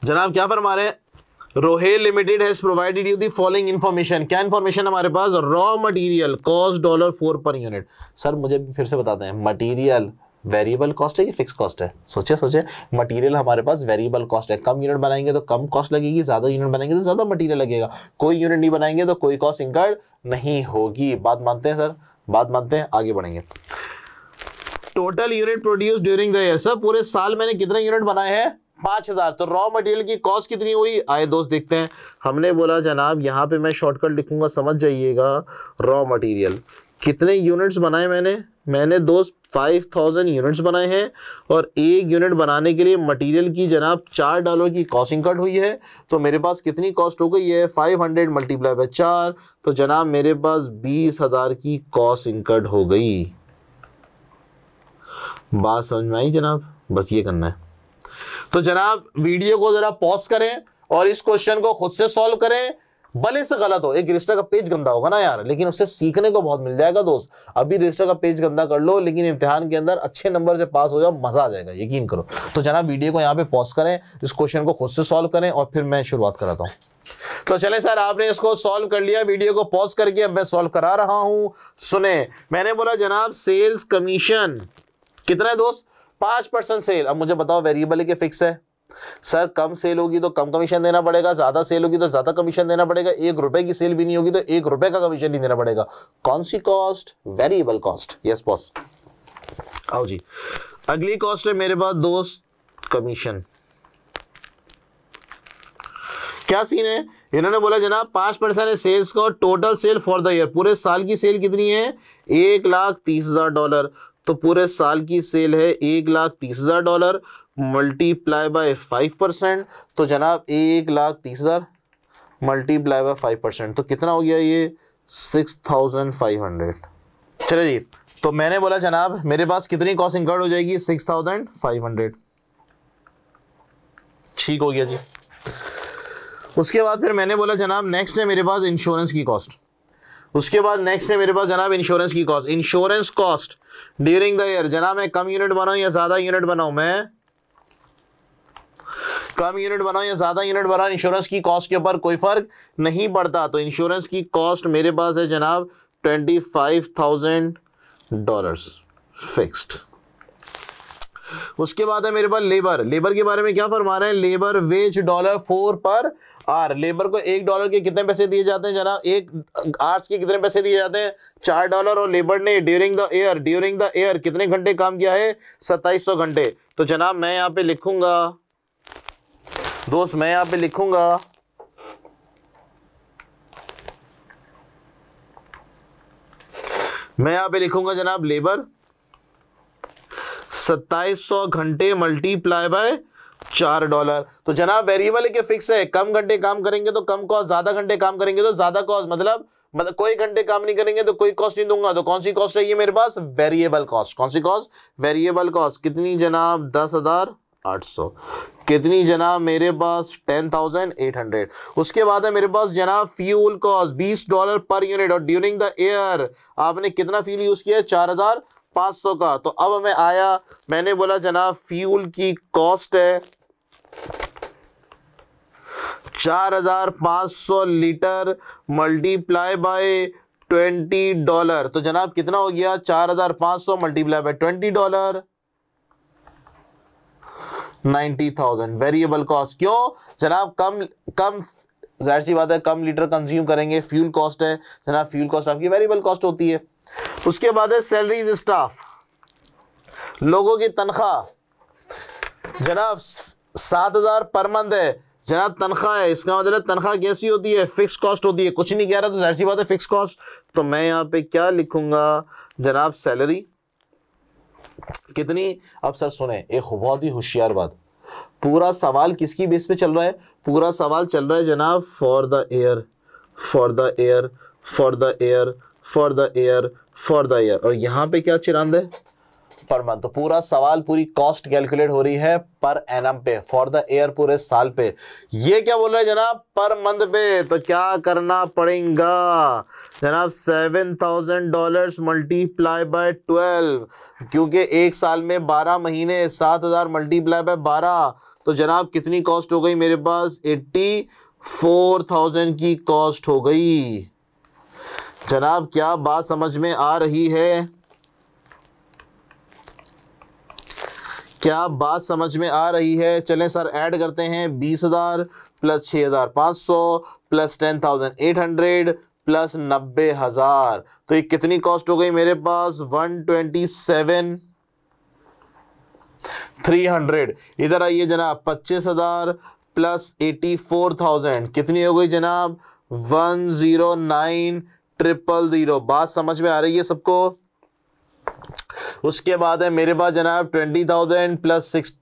जनाब क्या फरमा रहे हैं रोहे limited has provided you the following information क्या इन्फॉर्मेशन हमारे पास raw material cost dollar four per unit sir मुझे फिर से बताते हैं मटेरियल वेरिएबल कॉस्ट है कि फिक्स कॉस्ट है सोचे सोचे मटेरियल हमारे पास वेरिएबल कॉस्ट है कम यूनिट बनाएंगे तो कम कॉस्ट लगेगी ज़्यादा यूनिट बनाएंगे तो ज़्यादा मटेरियल लगेगा कोई यूनिट नहीं बनाएंगे तो कोई कॉस्ट इंकर्ड नहीं होगी बात मानते हैं सर बात मानते हैं आगे बढ़ेंगे total unit produce during the year sir पूरे साल मैंने कितने यूनिट बनाए हैं पांच हजार तो रॉ मटेरियल की कॉस्ट कितनी हुई आए दोस्त देखते हैं हमने बोला जनाब यहाँ पे मैं शॉर्टकट लिखूंगा समझ जाइएगा रॉ मटेरियल कितने यूनिट्स बनाए मैंने मैंने दोस्त फाइव थाउजेंड यूनिट्स बनाए हैं और एक यूनिट बनाने के लिए मटेरियल की जनाब चार डॉलर की कॉस्टिंग कट हुई है तो मेरे पास कितनी कॉस्ट हो गई है फाइव हंड्रेड मल्टीप्लाई बाई चार तो जनाब मेरे पास बीस हज़ार की कॉस्ट कट हो गई बात समझ में आई जनाब बस ये करना है तो जनाब वीडियो को जरा पॉज करें और इस क्वेश्चन को खुद से सॉल्व करें भले से गलत हो एक रजिस्टर का पेज गंदा होगा ना यार लेकिन उससे सीखने को बहुत मिल जाएगा दोस्त अभी रजिस्टर का पेज गंदा कर लो लेकिन इम्तिहान के अंदर अच्छे नंबर से पास हो जाओ मजा आ जाएगा यकीन करो तो जना वीडियो को यहाँ पे पॉज करें इस क्वेश्चन को खुद से सॉल्व करें और फिर मैं शुरुआत कराता हूँ तो चले सर आपने इसको सॉल्व कर लिया वीडियो को पॉज करके अब मैं सॉल्व करा रहा हूं सुने मैंने बोला जनाब सेल्स कमीशन कितना है दोस्त पांच परसेंट सेल अब मुझे बताओ वेरिएबल है कि फिक्स है सर कम सेल होगी तो कम कमीशन देना पड़ेगा ज़्यादा सेल होगी तो ज़्यादा कमीशन देना पड़ेगा एक रुपए की सेल भी नहीं होगी तो एक रुपए का कमीशन नहीं देना पड़ेगा कौन सी cost variable cost yes boss आओ जी अगली कॉस्ट है मेरे पास दोस्त कमीशन क्या सीन है इन्होंने बोला जनाब पांच परसेंट है सेल्स का total sale for the year पूरे साल की सेल कितनी है एक लाख तीस हज़ार डॉलर तो पूरे साल की सेल है एक लाख तीस हज़ार dollar multiply by five percent तो जनाब एक लाख तीस हज़ार मल्टीप्लाई बाय फाइव परसेंट तो कितना हो गया ये सिक्स थाउजेंड फाइव हंड्रेड चले जी तो मैंने बोला जनाब मेरे पास कितनी कॉस्ट इंकर्ड हो जाएगी सिक्स थाउजेंड फाइव हंड्रेड ठीक हो गया जी उसके बाद फिर मैंने बोला जनाब नेक्स्ट है मेरे पास इंश्योरेंस की कॉस्ट उसके बाद नेक्स्ट है मेरे पास जनाब इंश्योरेंस की cost insurance cost during the year जना मैं कम यूनिट बनाऊं या ज़्यादा यूनिट बनाऊं मैं कम यूनिट बनाऊं या ज़्यादा यूनिट बनाऊं इंश्योरेंस की कॉस्ट के ऊपर कोई फ़र्क नहीं पड़ता तो इंश्योरेंस की कॉस्ट मेरे पास है जनाब twenty five thousand dollar fixed उसके बाद है मेरे पास लेबर लेबर के बारे में क्या फरमा रहे हैं labour wage dollar four per hour labour को एक डॉलर के कितने पैसे दिए जाते हैं जना एक आर्स के कितने पैसे दिए जाते हैं चार डॉलर और लेबर ने during the year during the year कितने घंटे काम किया है सत्ताईस घंटे तो जनाब मैं यहाँ पे लिखूंगा दोस्त मैं यहाँ पे लिखूंगा मैं यहाँ पे लिखूंगा जनाब लेबर सत्ताईस सौ घंटे मल्टीप्लाई बाय चार डॉलर तो जनाब वेरिएबल के फिक्स है कम घंटे काम करेंगे तो कम कॉस्ट ज्यादा घंटे काम करेंगे तो ज्यादा कॉस्ट मतलब मतलब कोई घंटे काम नहीं करेंगे तो कोई कॉस्ट नहीं दूंगा तो कौन सी कॉस्ट है ये मेरे पास वेरिएबल कॉस्ट कौन सी कॉस्ट वेरिएबल कॉस्ट कितनी जनाब दस हजार आठ सौ कितनी जनाब मेरे पास टेन थाउजेंड एट हंड्रेड उसके बाद है मेरे पास जनाब फ्यूल कॉस्ट बीस डॉलर पर यूनिट और ड्यूरिंग द ईयर आपने कितना फ्यूल यूज़ किया है चार हज़ार पाँच सौ का तो अब हमें आया मैंने बोला जनाब फ्यूल की कॉस्ट है चार हजार पाँच सौ litre multiply by twenty dollar तो जनाब कितना हो गया चार हजार पाँच सौ multiply by twenty dollar ninety thousand variable cost क्यों जनाब कम कम जाहिर सी बात है कम लीटर कंज्यूम करेंगे फ्यूल कॉस्ट है जनाब फ्यूल कॉस्ट आपकी वेरिएबल कॉस्ट होती है उसके बाद है सैलरीज स्टाफ लोगों की तनख्वाह जनाब सात हज़ार पर मंथ है जनाब तनख्वाह है इसका मतलब तनख्वाह कैसी होती है फिक्स कॉस्ट होती है कुछ नहीं कह रहा तो जाहिर सी बात है फिक्स कॉस्ट तो मैं यहाँ पे क्या लिखूंगा जनाब सैलरी कितनी अब सर सुने एक बहुत ही होशियार बात पूरा सवाल किसकी बेस पे चल रहा है पूरा सवाल चल रहा है जनाब for the year for the year for the year for the year for the year और यहाँ पे क्या चिरानवे पर मंथ तो पूरा सवाल पूरी कॉस्ट कैलकुलेट हो रही है पर एन पे फॉर द एयर पूरे साल पे ये क्या बोल रहे हैं जनाब पर मंथ पे तो क्या करना पड़ेगा जनाब seven thousand dollar multiply by twelve क्योंकि एक साल में बारह महीने सात हजार मल्टीप्लाई बाय बारह तो जनाब कितनी कॉस्ट हो गई मेरे पास एट्टी फोर थाउजेंड की कॉस्ट हो गई जनाब क्या बात समझ में आ रही है क्या बात समझ में आ रही है चलें सर ऐड करते हैं बीस हज़ार प्लस छः हज़ार पाँच सौ plus ten thousand eight hundred plus नब्बे हज़ार तो ये कितनी कॉस्ट हो गई मेरे पास one twenty seven three hundred इधर आइए जनाब पच्चीस हज़ार प्लस एटी फोर थाउजेंड कितनी हो गई जनाब one zero nine triple zero बात समझ में आ रही है सबको उसके बाद है मेरे पास जनाब twenty thousand plus six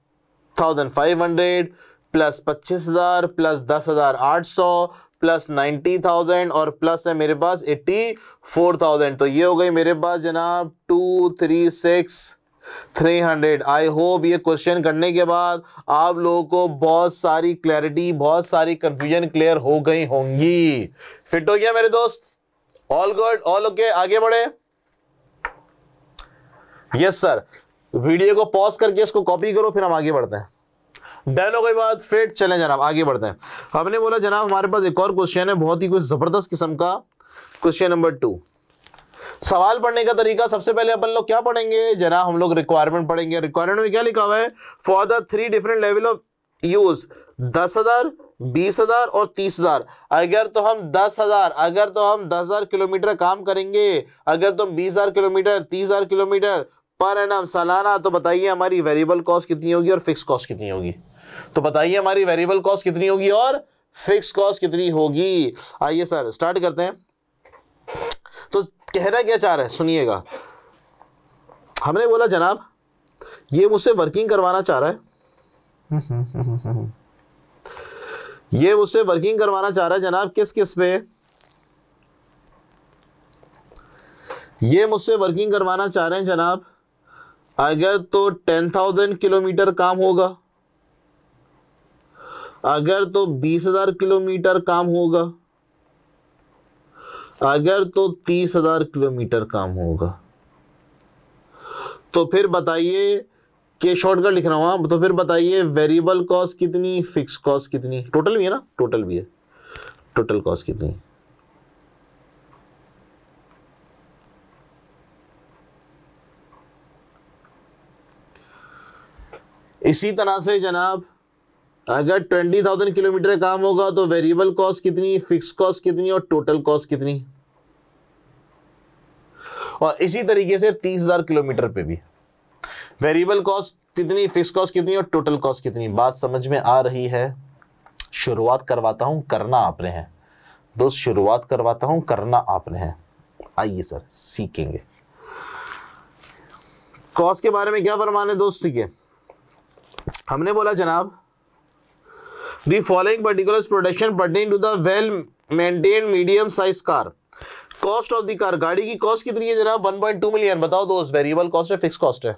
thousand five hundred plus पच्चीस हज़ार प्लस दस हज़ार आठ सौ प्लस नाइन्टी थाउजेंड और प्लस है मेरे पास एट्टी फोर थाउजेंड तो ये हो गई मेरे पास जनाब two three six three hundred I hope ये क्वेश्चन करने के बाद आप लोगों को बहुत सारी क्लैरिटी बहुत सारी कंफ्यूजन क्लियर हो गई होंगी फिट हो गया मेरे दोस्त ऑल गुड ऑल ओके आगे बढ़े यस सर वीडियो को पॉज करके इसको कॉपी करो फिर हम आगे बढ़ते हैं डन हो गई बात फिर चले जनाब आगे बढ़ते हैं हमने बोला जनाब हमारे पास एक और क्वेश्चन है बहुत ही कुछ जबरदस्त किस्म का क्वेश्चन नंबर टू सवाल पढ़ने का तरीका सबसे पहले अपन लोग क्या पढ़ेंगे जनाब हम लोग रिक्वायरमेंट पढ़ेंगे रिक्वायरमेंट में क्या लिखा हुआ है for the three different level of use दस हजार बीस हजार और तीस हजार अगर तो हम दस हजार अगर तो हम दस हजार किलोमीटर काम करेंगे अगर तो हम बीस हजार किलोमीटर तीस हजार किलोमीटर पर एनम सालाना तो बताइए हमारी वेरिएबल कॉस्ट कितनी होगी और फिक्स कॉस्ट कितनी होगी तो बताइए हमारी वेरिएबल कॉस्ट कितनी होगी और फिक्स कॉस्ट कितनी होगी आइए सर स्टार्ट करते हैं तो कहना क्या चाह रहा है सुनिएगा हमने बोला जनाब ये मुझसे वर्किंग करवाना चाह रहा है हम्म, हम्म, हम्म, ये मुझसे वर्किंग करवाना चाह रहा है जनाब किस किस पे ये मुझसे वर्किंग करवाना चाह रहे हैं जनाब अगर तो टेन थाउजेंड किलोमीटर काम होगा अगर तो बीस हजार किलोमीटर काम होगा अगर तो तीस हजार किलोमीटर काम होगा तो फिर बताइए ये शॉर्टकट लिख रहा हूँ हाँ। तो फिर बताइए वेरिएबल कॉस्ट कितनी फिक्स कॉस्ट कितनी टोटल भी है ना टोटल भी है टोटल कॉस्ट कितनी इसी तरह से जनाब अगर ट्वेंटी थाउजेंड किलोमीटर काम होगा तो वेरिएबल कॉस्ट कितनी फिक्स कॉस्ट कितनी और टोटल कॉस्ट कितनी और इसी तरीके से तीस हजार किलोमीटर पे भी वेरिएबल कॉस्ट कितनी फिक्स कॉस्ट कितनी और टोटल कॉस्ट कितनी बात समझ में आ रही है शुरुआत करवाता हूं करना आपने है दोस्त शुरुआत करवाता हूं करना आपने है आइए सर सीखेंगे कॉस्ट के बारे में क्या फरमान है दोस्त सीखे हमने बोला जनाब the following particular production pertain to the well maintain medium size car cost of the car गाड़ी की कॉस्ट कितनी है जनाब 1.2 मिलियन बताओ दोस्त वेरिएबल कॉस्ट है फिक्स कॉस्ट है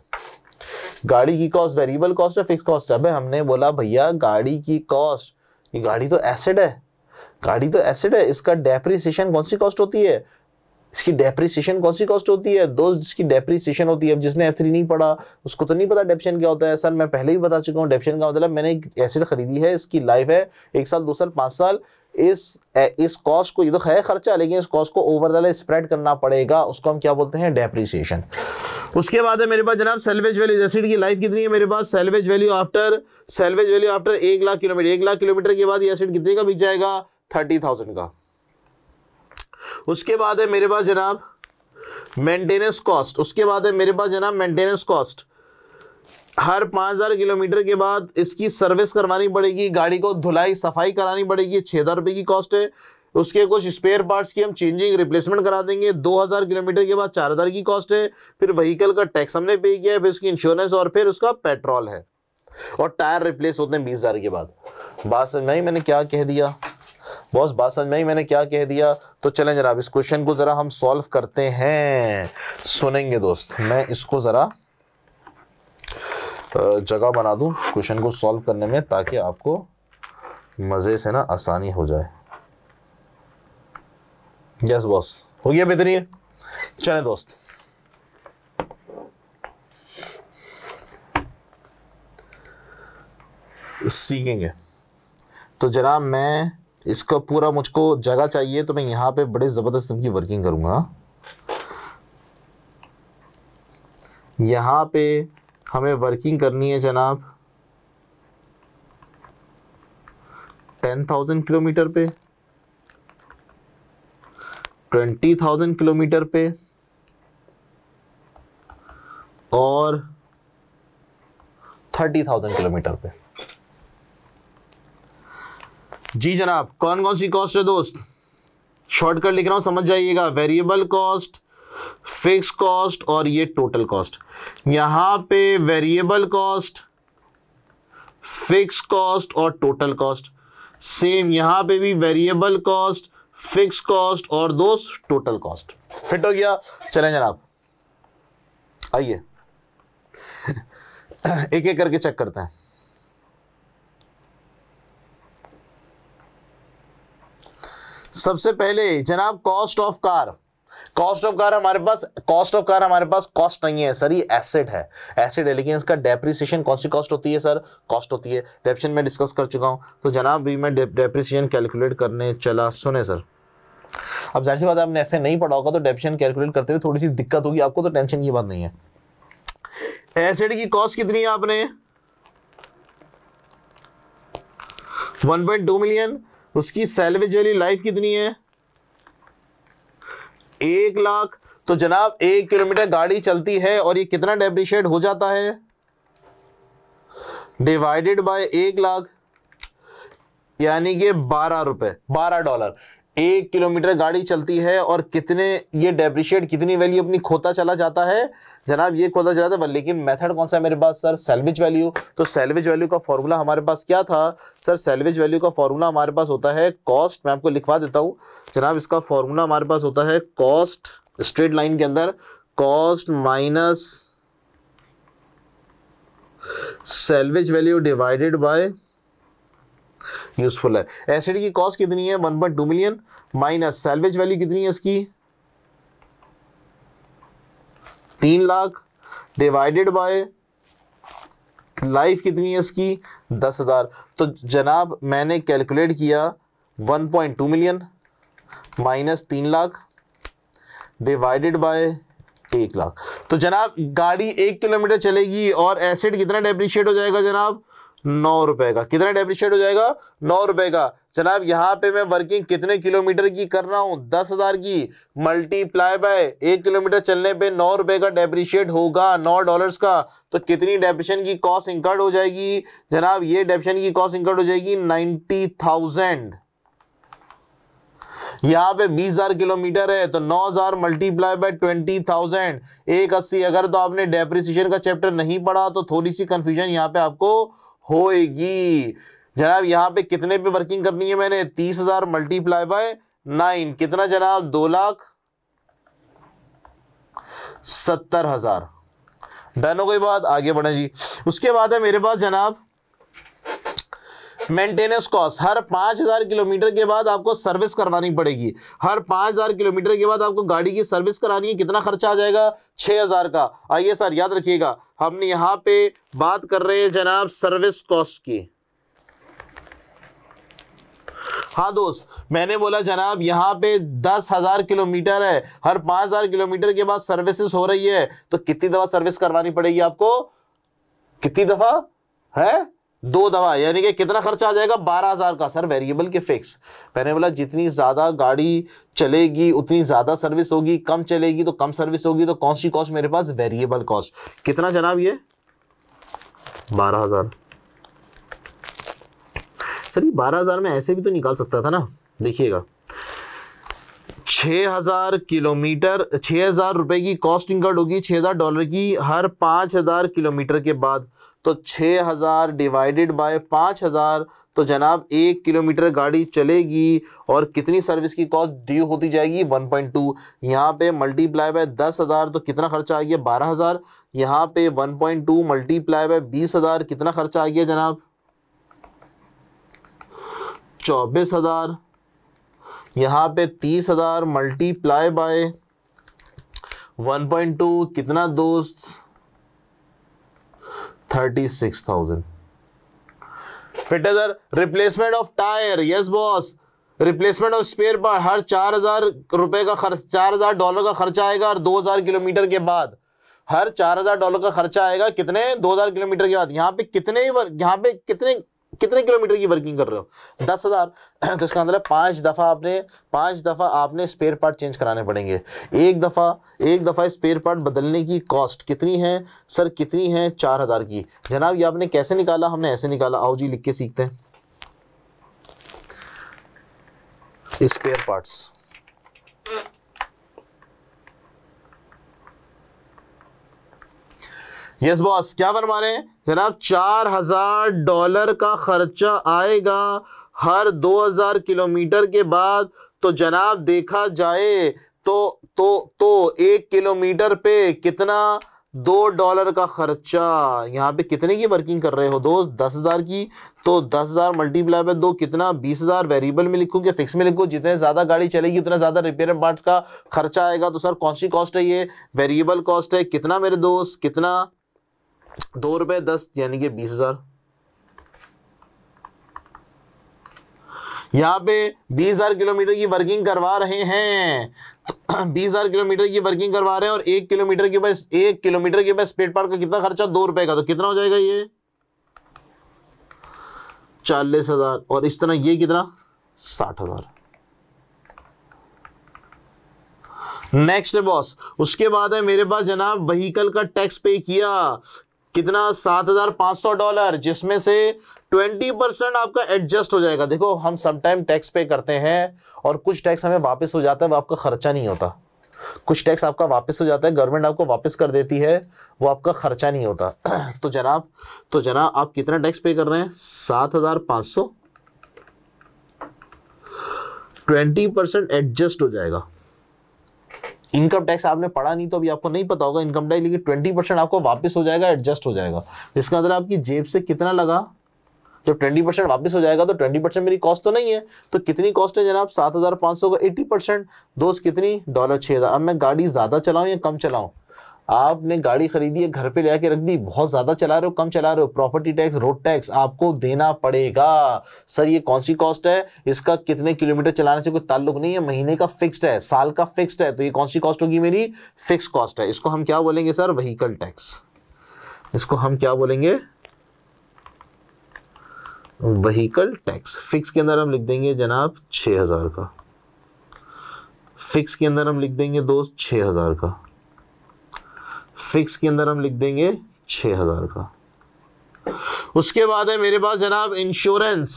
गाड़ी की कॉस्ट वेरिएबल कॉस्ट है फिक्स कॉस्ट है हमने बोला भैया गाड़ी की कॉस्ट ये गाड़ी तो एसिड है गाड़ी तो एसिड है इसका डेप्रिसिएशन कौन सी कॉस्ट होती है इसकी डेप्रिसिएशन कौन सी कॉस्ट होती है दोस्त जिसकी डेप्रिसिएशन होती है अब जिसने एफ नहीं पढ़ा उसको तो नहीं पता डेप्शन क्या होता है सर मैं पहले भी बता चुका हूँ डेप्शन का मतलब मैंने एक एसिड खरीदी है इसकी लाइफ है एक साल दो साल पाँच साल इस इस कॉस्ट को ये तो है खर्चा लेकिन इस कॉस्ट को ओवर द स्प्रेड करना पड़ेगा उसको हम क्या बोलते हैं डेप्रिसिएशन उसके बाद है मेरे पास जनाब सेल्वेज वैल्यू एसिड की लाइफ कितनी है मेरे पास salvage value after salvage value after एक लाख किलोमीटर एक लाख किलोमीटर के बाद ये एसिड कितने का बिक जाएगा थर्टी थाउजेंड का उसके बाद है मेरे पास जनाब मेंटेनेंस कॉस्ट उसके बाद है मेरे पास जनाब मेंटेनेंस कॉस्ट हर पाँच हज़ार किलोमीटर के बाद इसकी सर्विस करवानी पड़ेगी गाड़ी को धुलाई सफाई करानी पड़ेगी छः हज़ार रुपए की कॉस्ट है उसके कुछ स्पेयर पार्ट्स की हम चेंजिंग रिप्लेसमेंट करा देंगे 2000 किलोमीटर के बाद 4000 की कॉस्ट है फिर व्हीकल का टैक्स हमने पे किया है फिर उसकी इंश्योरेंस और फिर उसका पेट्रोल है और टायर रिप्लेस होते हैं बीस हज़ार के बाद बात समझ में मैंने क्या कह दिया बॉस बात समझ में मैंने क्या कह दिया तो चले जनाब इस क्वेश्चन को ज़रा हम सॉल्व करते हैं सुनेंगे दोस्त मैं इसको ज़रा जगह बना दूं क्वेश्चन को सॉल्व करने में ताकि आपको मज़े से ना आसानी हो जाए यस बॉस हो गया बेहतरीन चले दोस्त सीखेंगे तो जनाब मैं इसका पूरा मुझको जगह चाहिए तो मैं यहाँ पे बड़े ज़बरदस्त की वर्किंग करूँगा यहाँ पे हमें वर्किंग करनी है जनाब टेन थाउजेंड किलोमीटर पे ट्वेंटी थाउजेंड किलोमीटर पे और थर्टी थाउजेंड किलोमीटर पे जी जनाब कौन कौन सी कॉस्ट है दोस्त शॉर्टकट लिख रहा हूं समझ जाइएगा वेरिएबल कॉस्ट फिक्स कॉस्ट और ये टोटल कॉस्ट यहां पे वेरिएबल कॉस्ट फिक्स कॉस्ट और टोटल कॉस्ट सेम यहां पे भी वेरिएबल कॉस्ट फिक्स कॉस्ट और दोस्त टोटल कॉस्ट फिट हो गया चलें जनाब आइए एक एक करके चेक करते हैं सबसे पहले जनाब cost of car cost of car हमारे पास कॉस्ट ऑफ कार हमारे पास कॉस्ट नहीं है सर ये एसेट है एसेट है लेकिन इसका डेप्रिसिएशन कौन सी कॉस्ट होती है सर कॉस्ट होती है डेप्शन में डिस्कस कर चुका हूं तो जनाब भी मैं डेप्रिसिएशन कैलकुलेट करने चला सुने सर अब जाहिर सी बात है आपने एफ नहीं पढ़ा होगा तो डेप्शन कैलकुलेट करते हुए थोड़ी सी दिक्कत होगी आपको तो टेंशन की बात नहीं है एसेट की कॉस्ट कितनी है आपने 1.2 मिलियन उसकी सैलवेज वाली लाइफ कितनी है एक लाख तो जनाब एक किलोमीटर गाड़ी चलती है और ये कितना डेप्रिशिएट हो जाता है डिवाइडेड बाय एक लाख यानी कि बारह रुपए बारह डॉलर एक किलोमीटर गाड़ी चलती है और कितने ये डेप्रिशिएट कितनी वैल्यू अपनी खोता चला जाता है जनाब ये खोता चला है लेकिन मेथड कौन सा है मेरे पास सर सेल्वेज वैल्यू तो सेल्वेज वैल्यू का फॉर्मूला हमारे पास क्या था सर सेल्वेज वैल्यू का फॉर्मूला हमारे पास होता है कॉस्ट मैं आपको लिखवा देता हूँ जनाब इसका फॉर्मूला हमारे पास होता है कॉस्ट स्ट्रेट लाइन के अंदर cost minus salvage value divided by useful है एसिड की कॉस्ट कितनी है two million minus salvage value कितनी है इसकी तीन लाख डिवाइडेड बाय लाइफ कितनी है इसकी दस हज़ार तो जनाब मैंने कैलकुलेट किया one point two million minus तीन लाख डिवाइडेड बाय एक लाख तो जनाब गाड़ी एक किलोमीटर चलेगी और एसिड कितना डेप्रिशिएट हो जाएगा जनाब नौ रुपए का कितना डेप्रिशिएट हो जाएगा नौ रुपए का जनाब यहाँ पे मैं वर्किंग कितने किलोमीटर की कर रहा हूँ दस हजार की मल्टीप्लाई बाय एक किलोमीटर चलने पे नौ रुपए का डेप्रिशिएट होगा नौ डॉलर्स का तो कितनी डेप्रिशन की कॉस्ट इंकर्ड हो जाएगी जनाब ये डेप्रिशन की कॉस्ट इंकर्ड हो जाएगी नाइनटी थाउजेंड यहाँ पे बीस हजार किलोमीटर है तो नौ हजार मल्टीप्लाई बाय ट्वेंटी थाउजेंड एक अस्सी अगर तो आपने डेप्रिसिएशन का चैप्टर नहीं पढ़ा तो थोड़ी सी कंफ्यूजन यहाँ पे आपको होएगी जनाब यहाँ पे कितने पे वर्किंग करनी है मैंने तीस हजार मल्टीप्लाई बाय नाइन कितना जनाब दो लाख सत्तर हजार डन हो गई बात आगे बढ़े जी उसके बाद है मेरे पास जनाब मेंटेनेंस कॉस्ट हर पाँच हज़ार किलोमीटर के बाद आपको सर्विस करवानी पड़ेगी हर पाँच हज़ार किलोमीटर के बाद आपको गाड़ी की सर्विस करानी है कितना खर्चा आ जाएगा छः हज़ार का आइए सर याद रखिएगा हम यहाँ पे बात कर रहे हैं जनाब सर्विस कॉस्ट की हाँ दोस्त मैंने बोला जनाब यहाँ पे दस हज़ार किलोमीटर है हर पांच हज़ार किलोमीटर के बाद सर्विसेज हो रही है तो कितनी दफ़ा सर्विस करवानी पड़ेगी आपको कितनी दफ़ा है दो दवा यानी कि कितना खर्चा आ जाएगा बारह हज़ार का सर वेरिएबल के फिक्स मैंने बोला जितनी ज़्यादा गाड़ी चलेगी उतनी ज़्यादा सर्विस होगी कम चलेगी तो कम सर्विस होगी तो कौन सी कॉस्ट मेरे पास वेरिएबल कॉस्ट कितना जनाब ये बारह हज़ार सर ये बारह हज़ार में ऐसे भी तो निकाल सकता था ना देखिएगा छः हज़ार किलोमीटर छः हज़ार रुपये की कॉस्ट इंकर्ड होगी छः हज़ार डॉलर की हर पाँच हज़ार किलोमीटर के बाद तो छः हज़ार डिवाइडेड बाय पाँच हज़ार तो जनाब एक किलोमीटर गाड़ी चलेगी और कितनी सर्विस की कॉस्ट ड्यू होती जाएगी वन पॉइंट टू यहाँ पे मल्टीप्लाई बाय दस हज़ार तो कितना खर्चा आ गया बारह हज़ार यहाँ पे one point two multiply by बीस हज़ार कितना खर्चा आ गया जनाब चौबीस हज़ार यहाँ पे तीस हज़ार multiply by one point two कितना दोस्त thirty six thousand fit replacement of tyre yes boss replacement of spare part हर चार हजार रुपए का खर्च चार हजार डॉलर का खर्चा आएगा और दो हजार किलोमीटर के बाद हर चार हजार डॉलर का खर्चा आएगा कितने दो हजार किलोमीटर के बाद यहाँ पे कितने यहाँ पे कितने कितने किलोमीटर की वर्किंग कर रहे हो दस हज़ार तो इसका मतलब पांच दफ़ा आपने पांच दफ़ा आपने स्पेयर पार्ट चेंज कराने पड़ेंगे एक दफ़ा एक दफ़ा स्पेयर पार्ट बदलने की कॉस्ट कितनी है सर कितनी है चार हज़ार की जनाब ये आपने कैसे निकाला हमने ऐसे निकाला आओ जी लिख के सीखते हैं स्पेयर पार्ट्स यस बॉस क्या बनवा रहे हैं जनाब चार हज़ार डॉलर का ख़र्चा आएगा हर दो हज़ार किलोमीटर के बाद तो जनाब देखा जाए तो तो तो एक किलोमीटर पे कितना दो डॉलर का ख़र्चा यहाँ पे कितने की वर्किंग कर रहे हो दोस्त दस हज़ार की तो दस हज़ार मल्टीप्लाई बाय दो कितना बीस हज़ार वेरिएबल में लिखूँ कि फिक्स में लिखूँ जितने ज़्यादा गाड़ी चलेगी उतना ज़्यादा रिपेयर पार्ट्स का खर्चा आएगा तो सर कौन सी कॉस्ट है ये वेरिएबल कॉस्ट है कितना मेरे दोस्त कितना दो रुपये दस यानी कि बीस हज़ार यहाँ पे बीस हज़ार किलोमीटर की वर्किंग करवा रहे हैं बीस हज़ार किलोमीटर की वर्किंग करवा रहे हैं और एक किलोमीटर के पास एक किलोमीटर के पास स्पेट पार्क का कितना खर्चा दो रुपए का तो कितना हो जाएगा ये चालीस हज़ार और इस तरह ये कितना साठ हज़ार नेक्स्ट है बॉस उसके बाद है मेरे पास जनाब वहीकल का टैक्स पे किया कितना सात हजार पांच सौ डॉलर जिसमें से ट्वेंटी परसेंट आपका एडजस्ट हो जाएगा देखो हम समटाइम टैक्स पे करते हैं और कुछ टैक्स हमें वापस हो जाता है वो आपका खर्चा नहीं होता कुछ टैक्स आपका वापस हो जाता है गवर्नमेंट आपको वापस कर देती है वो आपका खर्चा नहीं होता तो जनाब तो जनाब आप कितना टैक्स पे कर रहे हैं सात हजार पाँच सौ ट्वेंटी परसेंट एडजस्ट हो जाएगा इनकम टैक्स आपने पढ़ा नहीं तो अभी आपको नहीं पता होगा इनकम टैक्स लेकिन ट्वेंटी परसेंट आपको वापस हो जाएगा एडजस्ट हो जाएगा इसका अंदर आपकी जेब से कितना लगा जब ट्वेंटी परसेंट वापस हो जाएगा तो ट्वेंटी परसेंट मेरी कॉस्ट तो नहीं है तो कितनी कॉस्ट है जनाब सात हज़ार पाँच सौ का एट्टी परसेंट दोस्त कितनी डॉलर छः हज़ार अब मैं गाड़ी ज़्यादा चलाऊँ या कम चलाऊँ आपने गाड़ी खरीदी है घर पे ले आके रख दी बहुत ज्यादा चला रहे हो कम चला रहे हो प्रॉपर्टी टैक्स रोड टैक्स आपको देना पड़ेगा सर ये कौन सी कॉस्ट है इसका कितने किलोमीटर चलाने से कोई ताल्लुक नहीं है महीने का फिक्स्ड है साल का फिक्स्ड है तो ये कौन सी कॉस्ट होगी मेरी फिक्स कॉस्ट है इसको हम क्या बोलेंगे सर व्हीकल टैक्स इसको हम क्या बोलेंगे वहीकल टैक्स फिक्स के अंदर हम लिख देंगे जनाब छ हज़ार का फिक्स के अंदर हम लिख देंगे दोस्त छ हज़ार का फिक्स के अंदर हम लिख देंगे छ हज़ार का उसके बाद है मेरे पास जनाब इंश्योरेंस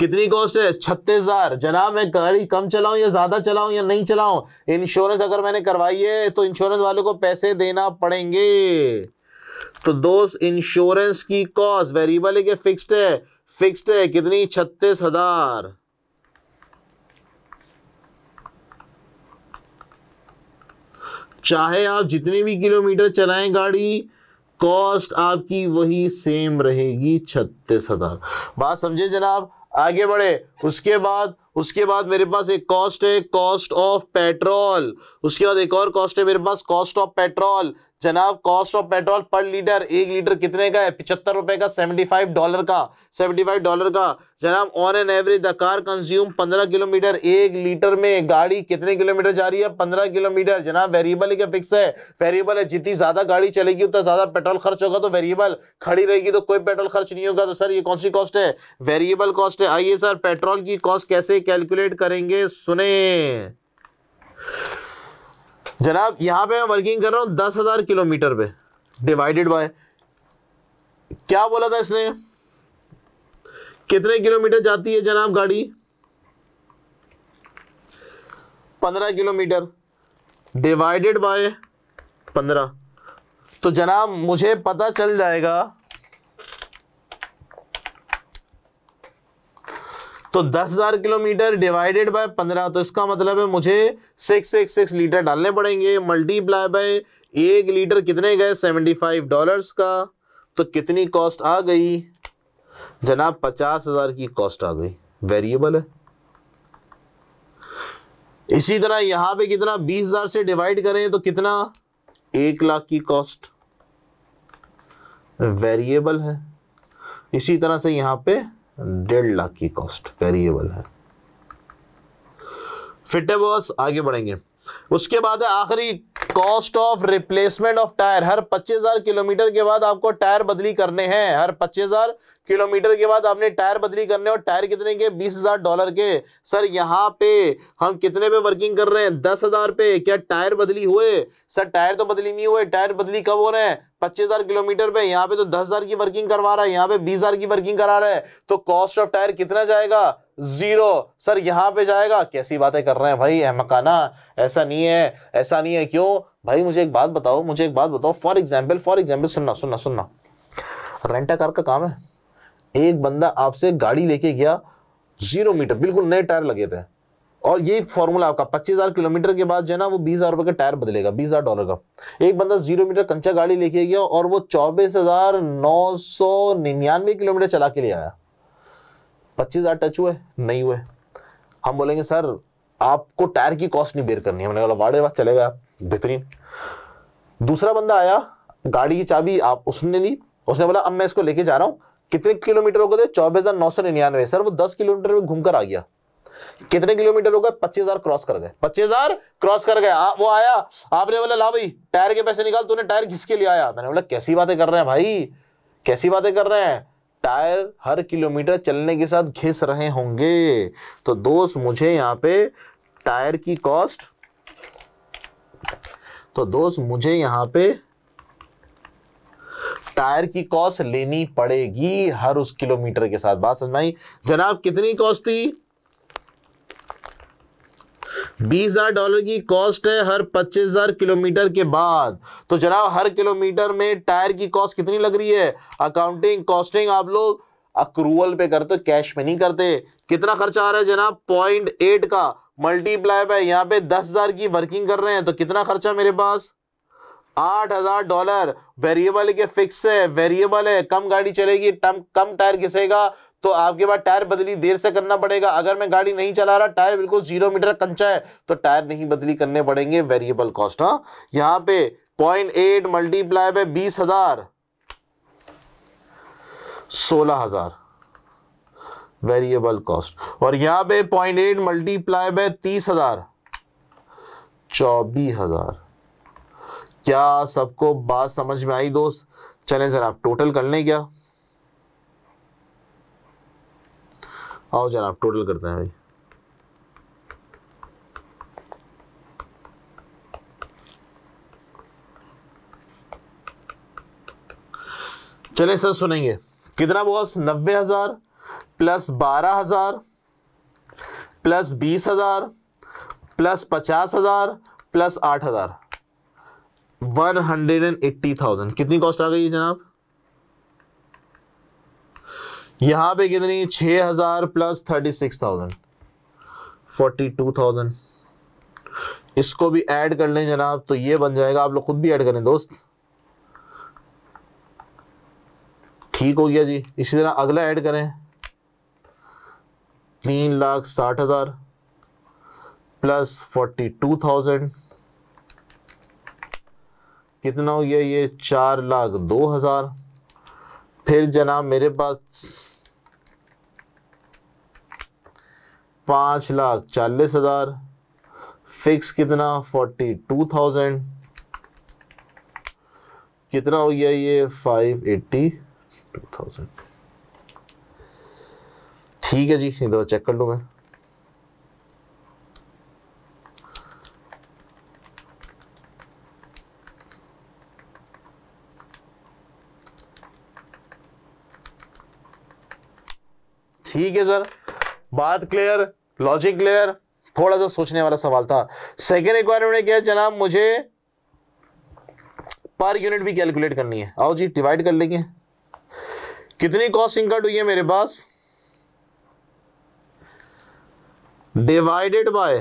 कितनी कॉस्ट है छत्तीस हजार जनाब मैं गाड़ी कम चलाऊं या ज्यादा चलाऊं या नहीं चलाऊं इंश्योरेंस अगर मैंने करवाई है तो इंश्योरेंस वाले को पैसे देना पड़ेंगे तो दोस्त इंश्योरेंस की कॉस्ट वेरिएबल है कि फिक्स्ड है फिक्स्ड है कितनी छत्तीस हजार चाहे आप जितने भी किलोमीटर चलाएं गाड़ी कॉस्ट आपकी वही सेम रहेगी छत्तीस हज़ार बात समझे जनाब आगे बढ़े उसके बाद उसके बाद मेरे पास एक कॉस्ट है कॉस्ट ऑफ पेट्रोल उसके बाद एक और कॉस्ट है मेरे पास कॉस्ट ऑफ पेट्रोल जनाब cost of petrol per litre एक लीटर कितने का है पिछहत्तर रुपए का सेवेंटी फाइव डॉलर का सेवेंटी फाइव डॉलर का जनाब on an average the car consume पंद्रह किलोमीटर एक लीटर में गाड़ी कितने किलोमीटर जा रही है पंद्रह किलोमीटर जनाब वेरिएबल क्या फिक्स है वेरिएबल है जितनी ज्यादा गाड़ी चलेगी उतना ज्यादा पेट्रोल खर्च होगा तो वेरिएबल खड़ी रहेगी तो कोई पेट्रोल खर्च नहीं होगा तो सर ये कौन सी कॉस्ट है वेरिएबल कॉस्ट है आइए सर पेट्रोल की कॉस्ट कैसे कैलकुलेट करेंगे सुने जनाब यहां पे मैं वर्किंग कर रहा हूं दस हज़ार किलोमीटर पे डिवाइडेड बाय क्या बोला था इसने कितने किलोमीटर जाती है जनाब गाड़ी पंद्रह किलोमीटर डिवाइडेड बाय पंद्रह तो जनाब मुझे पता चल जाएगा तो दस हजार किलोमीटर डिवाइडेड बाय पंद्रह तो इसका मतलब है मुझे सिक्स सिक्स सिक्स लीटर डालने पड़ेंगे मल्टीप्लाई बाय एक लीटर कितने गए सेवेंटी फाइव डॉलर्स का तो कितनी कॉस्ट आ गई जनाब पचास हजार की कॉस्ट आ गई वेरिएबल है इसी तरह यहां पे कितना बीस हजार से डिवाइड करें तो कितना एक लाख की कॉस्ट वेरिएबल है इसी तरह से यहां पे डेढ़ लाख की कॉस्ट वेरिएबल है फिटेबर्स आगे बढ़ेंगे उसके बाद है आखिरी cost of replacement of tyre हर 25,000 किलोमीटर के बाद आपको टायर बदली करने हैं हर 25,000 किलोमीटर के बाद आपने टायर बदली करने और टायर कितने के 20,000 डॉलर के सर यहाँ पे हम कितने पे वर्किंग कर रहे हैं 10,000 पे क्या टायर बदली हुए सर टायर तो बदली नहीं हुए टायर बदली कब हो रहे हैं पच्चीस हजार किलोमीटर पे यहाँ पे तो दस हजार की वर्किंग करवा रहा है यहाँ पे बीस हजार की वर्किंग करा रहा है तो कॉस्ट ऑफ टायर कितना जाएगा जीरो सर यहाँ पे जाएगा कैसी बातें कर रहे हैं भाई अहमकाना ऐसा नहीं है ऐसा नहीं है क्यों भाई मुझे एक बात बताओ मुझे एक बात बताओ फॉर एग्जाम्पल फॉर एग्जाम्पल सुनना सुनना सुनना रेंटा कार का काम है एक बंदा आपसे गाड़ी लेके गया जीरो मीटर बिल्कुल नए टायर लगे थे और ये फॉर्मूला आपका पच्चीस हजार किलोमीटर के बाद जो है ना वो बीस हजार रुपये का टायर बदलेगा बीस हजार डॉलर का एक बंदा जीरो मीटर कंचा गाड़ी लेके गया और वो चौबीस हजार नौ सौ निन्यानवे किलोमीटर चला के ले आया पच्चीस हजार टच हुए नहीं हुए हम बोलेंगे सर आपको टायर की कॉस्ट नहीं बेयर करनी हमने बोला वाड़े वाह चलेगा आप बेहतरीन दूसरा बंदा आया गाड़ी की चाबी आप उसने ली उसने बोला अब मैं इसको लेके जा रहा हूँ कितने किलोमीटर हो गए थे चौबीस हजार नौ सौ निन्यानवे सर वो दस किलोमीटर में घूमकर आ गया कितने किलोमीटर हो गए पच्चीस हजार क्रॉस कर गए पच्चीस हजार क्रॉस कर गए वो आया आपने बोला ला भाई टायर के पैसे निकाल तूने टायर घिस लिए आया मैंने बोला कैसी बातें कर रहे हैं भाई कैसी बातें कर रहे हैं टायर हर किलोमीटर चलने के साथ घिस रहे होंगे तो दोस्त मुझे यहाँ पे टायर की कॉस्ट तो दोस्त मुझे यहाँ पे टायर की कॉस्ट लेनी पड़ेगी हर उस किलोमीटर के साथ बात समझ में आई जनाब कितनी कॉस्ट थी बीस हजार डॉलर की कॉस्ट है हर पच्चीस हजार किलोमीटर के बाद तो जरा हर किलोमीटर में टायर की कॉस्ट कितनी लग रही है अकाउंटिंग कॉस्टिंग आप लोग अक्रूवल पे करते कैश में नहीं करते कितना खर्चा आ रहा है जनाब पॉइंट एट का मल्टीप्लाई पे यहाँ पे दस हजार की वर्किंग कर रहे हैं तो कितना खर्चा मेरे पास आठ हजार डॉलर वेरिएबल के फिक्स है वेरिएबल है कम गाड़ी चलेगी टम कम टायर घिसेगा तो आपके पास टायर बदली देर से करना पड़ेगा अगर मैं गाड़ी नहीं चला रहा टायर बिल्कुल जीरो मीटर कंचा है तो टायर नहीं बदली करने पड़ेंगे वेरिएबल कॉस्ट हाँ यहाँ पे पॉइंट एट मल्टीप्लाई बाय बीस हजार सोलह हजार वेरिएबल कॉस्ट और यहाँ पे पॉइंट एट मल्टीप्लाई बाय तीस हजार चौबीस हजार क्या सबको बात समझ में आई दोस्त चले जनाब टोटल कर लें क्या आओ जनाब टोटल करते हैं भाई चले सर सुनेंगे कितना बॉस नब्बे हजार प्लस बारह हजार प्लस बीस हजार प्लस पचास हजार प्लस आठ हजार one hundred and eighty thousand कितनी कॉस्ट आ गई है जनाब यहाँ पे कितनी छह हज़ार plus thirty six thousand forty two thousand इसको भी ऐड कर लें जनाब तो ये बन जाएगा आप लोग खुद भी ऐड करें दोस्त ठीक हो गया जी इसी तरह अगला ऐड करें तीन लाख साठ हज़ार प्लस फोर्टी टू थाउजेंड कितना हो गया ये चार लाख दो हज़ार फिर जनाब मेरे पास पाँच लाख चालीस हज़ार फिक्स कितना फोर्टी टू थाउजेंड कितना हो गया ये फाइव एट्टी टू थाउजेंड ठीक है जी नहीं तो चेक कर लूँ मैं ठीक है सर बात क्लियर लॉजिक क्लियर थोड़ा सा सोचने वाला सवाल था सेकेंड रिक्वायरमेंट है क्या जनाब मुझे पर यूनिट भी कैलकुलेट करनी है आओ जी डिवाइड कर लेंगे कितनी कॉस्ट इनकट हुई है मेरे पास डिवाइडेड बाय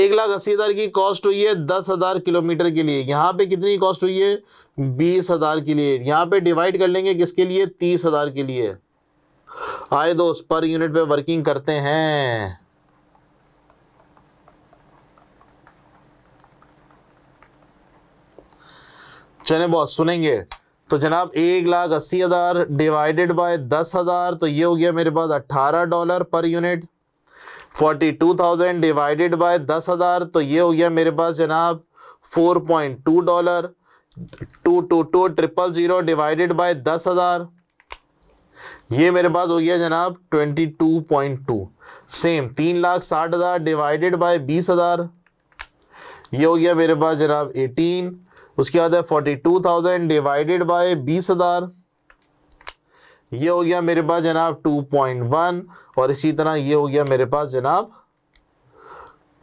एक लाख अस्सी हज़ार की कॉस्ट हुई है दस हज़ार किलोमीटर के लिए यहां पे कितनी कॉस्ट हुई है बीस हज़ार के लिए यहां पे डिवाइड कर लेंगे किसके लिए तीस हज़ार के लिए आए दोस्त पर यूनिट पे वर्किंग करते हैं चले बहुत सुनेंगे तो जनाब एक लाख अस्सी हज़ार डिवाइडेड बाय दस हज़ार तो ये हो गया मेरे पास अट्ठारह dollar per unit forty two thousand divided by दस हज़ार तो ये हो गया मेरे पास जनाब four point two dollar two two two triple zero divided by दस हज़ार ये मेरे पास हो गया जनाब twenty two point two same तीन लाख साठ हज़ार डिवाइडेड बाय बीस हज़ार ये हो गया मेरे पास जनाब एटीन उसके बाद है forty two thousand divided by बीस हज़ार ये हो गया मेरे पास जनाब टू पॉइंट वन और इसी तरह ये हो गया मेरे पास जनाब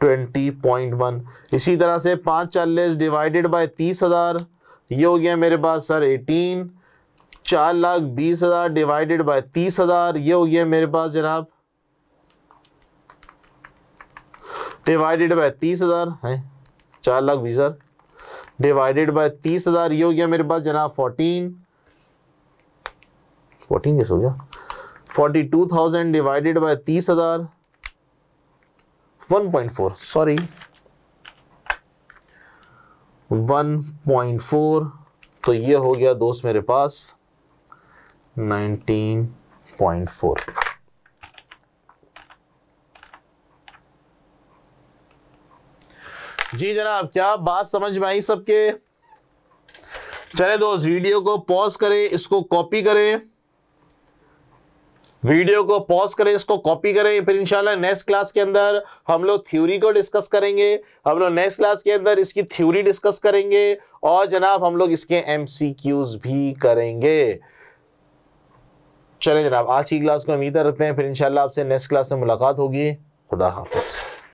ट्वेंटी पॉइंट वन इसी तरह से पाँच चालीस डिवाइडेड बाय तीस हज़ार ये हो गया मेरे पास सर एटीन चार लाख बीस हज़ार डिवाइडेड बाय तीस हज़ार ये हो गया मेरे पास जनाब डिवाइडेड बाय तीस हज़ार है चार लाख बीस हज़ार डिवाइडेड बाय तीस हज़ार ये हो गया मेरे पास जनाब फोर्टीन फोर्टीन कैसे हो गया forty two thousand divided by तीस हज़ार one point four sorry one point four तो ये हो गया दोस्त मेरे पास 19.4 जी जनाब क्या बात समझ में आई सबके चले दोस्त वीडियो को पॉज करें इसको कॉपी करें वीडियो को पॉज करें इसको कॉपी करें फिर इंशाल्लाह नेक्स्ट क्लास के अंदर हम लोग थ्योरी को डिस्कस करेंगे हम लोग नेक्स्ट क्लास के अंदर इसकी थ्योरी डिस्कस करेंगे और जनाब हम लोग इसके एमसीक्यूज भी करेंगे चले जनाब आज की क्लास को उम्मीद रखते हैं फिर इंशाल्लाह आपसे नेक्स्ट क्लास में मुलाकात होगी खुदा हाफिज़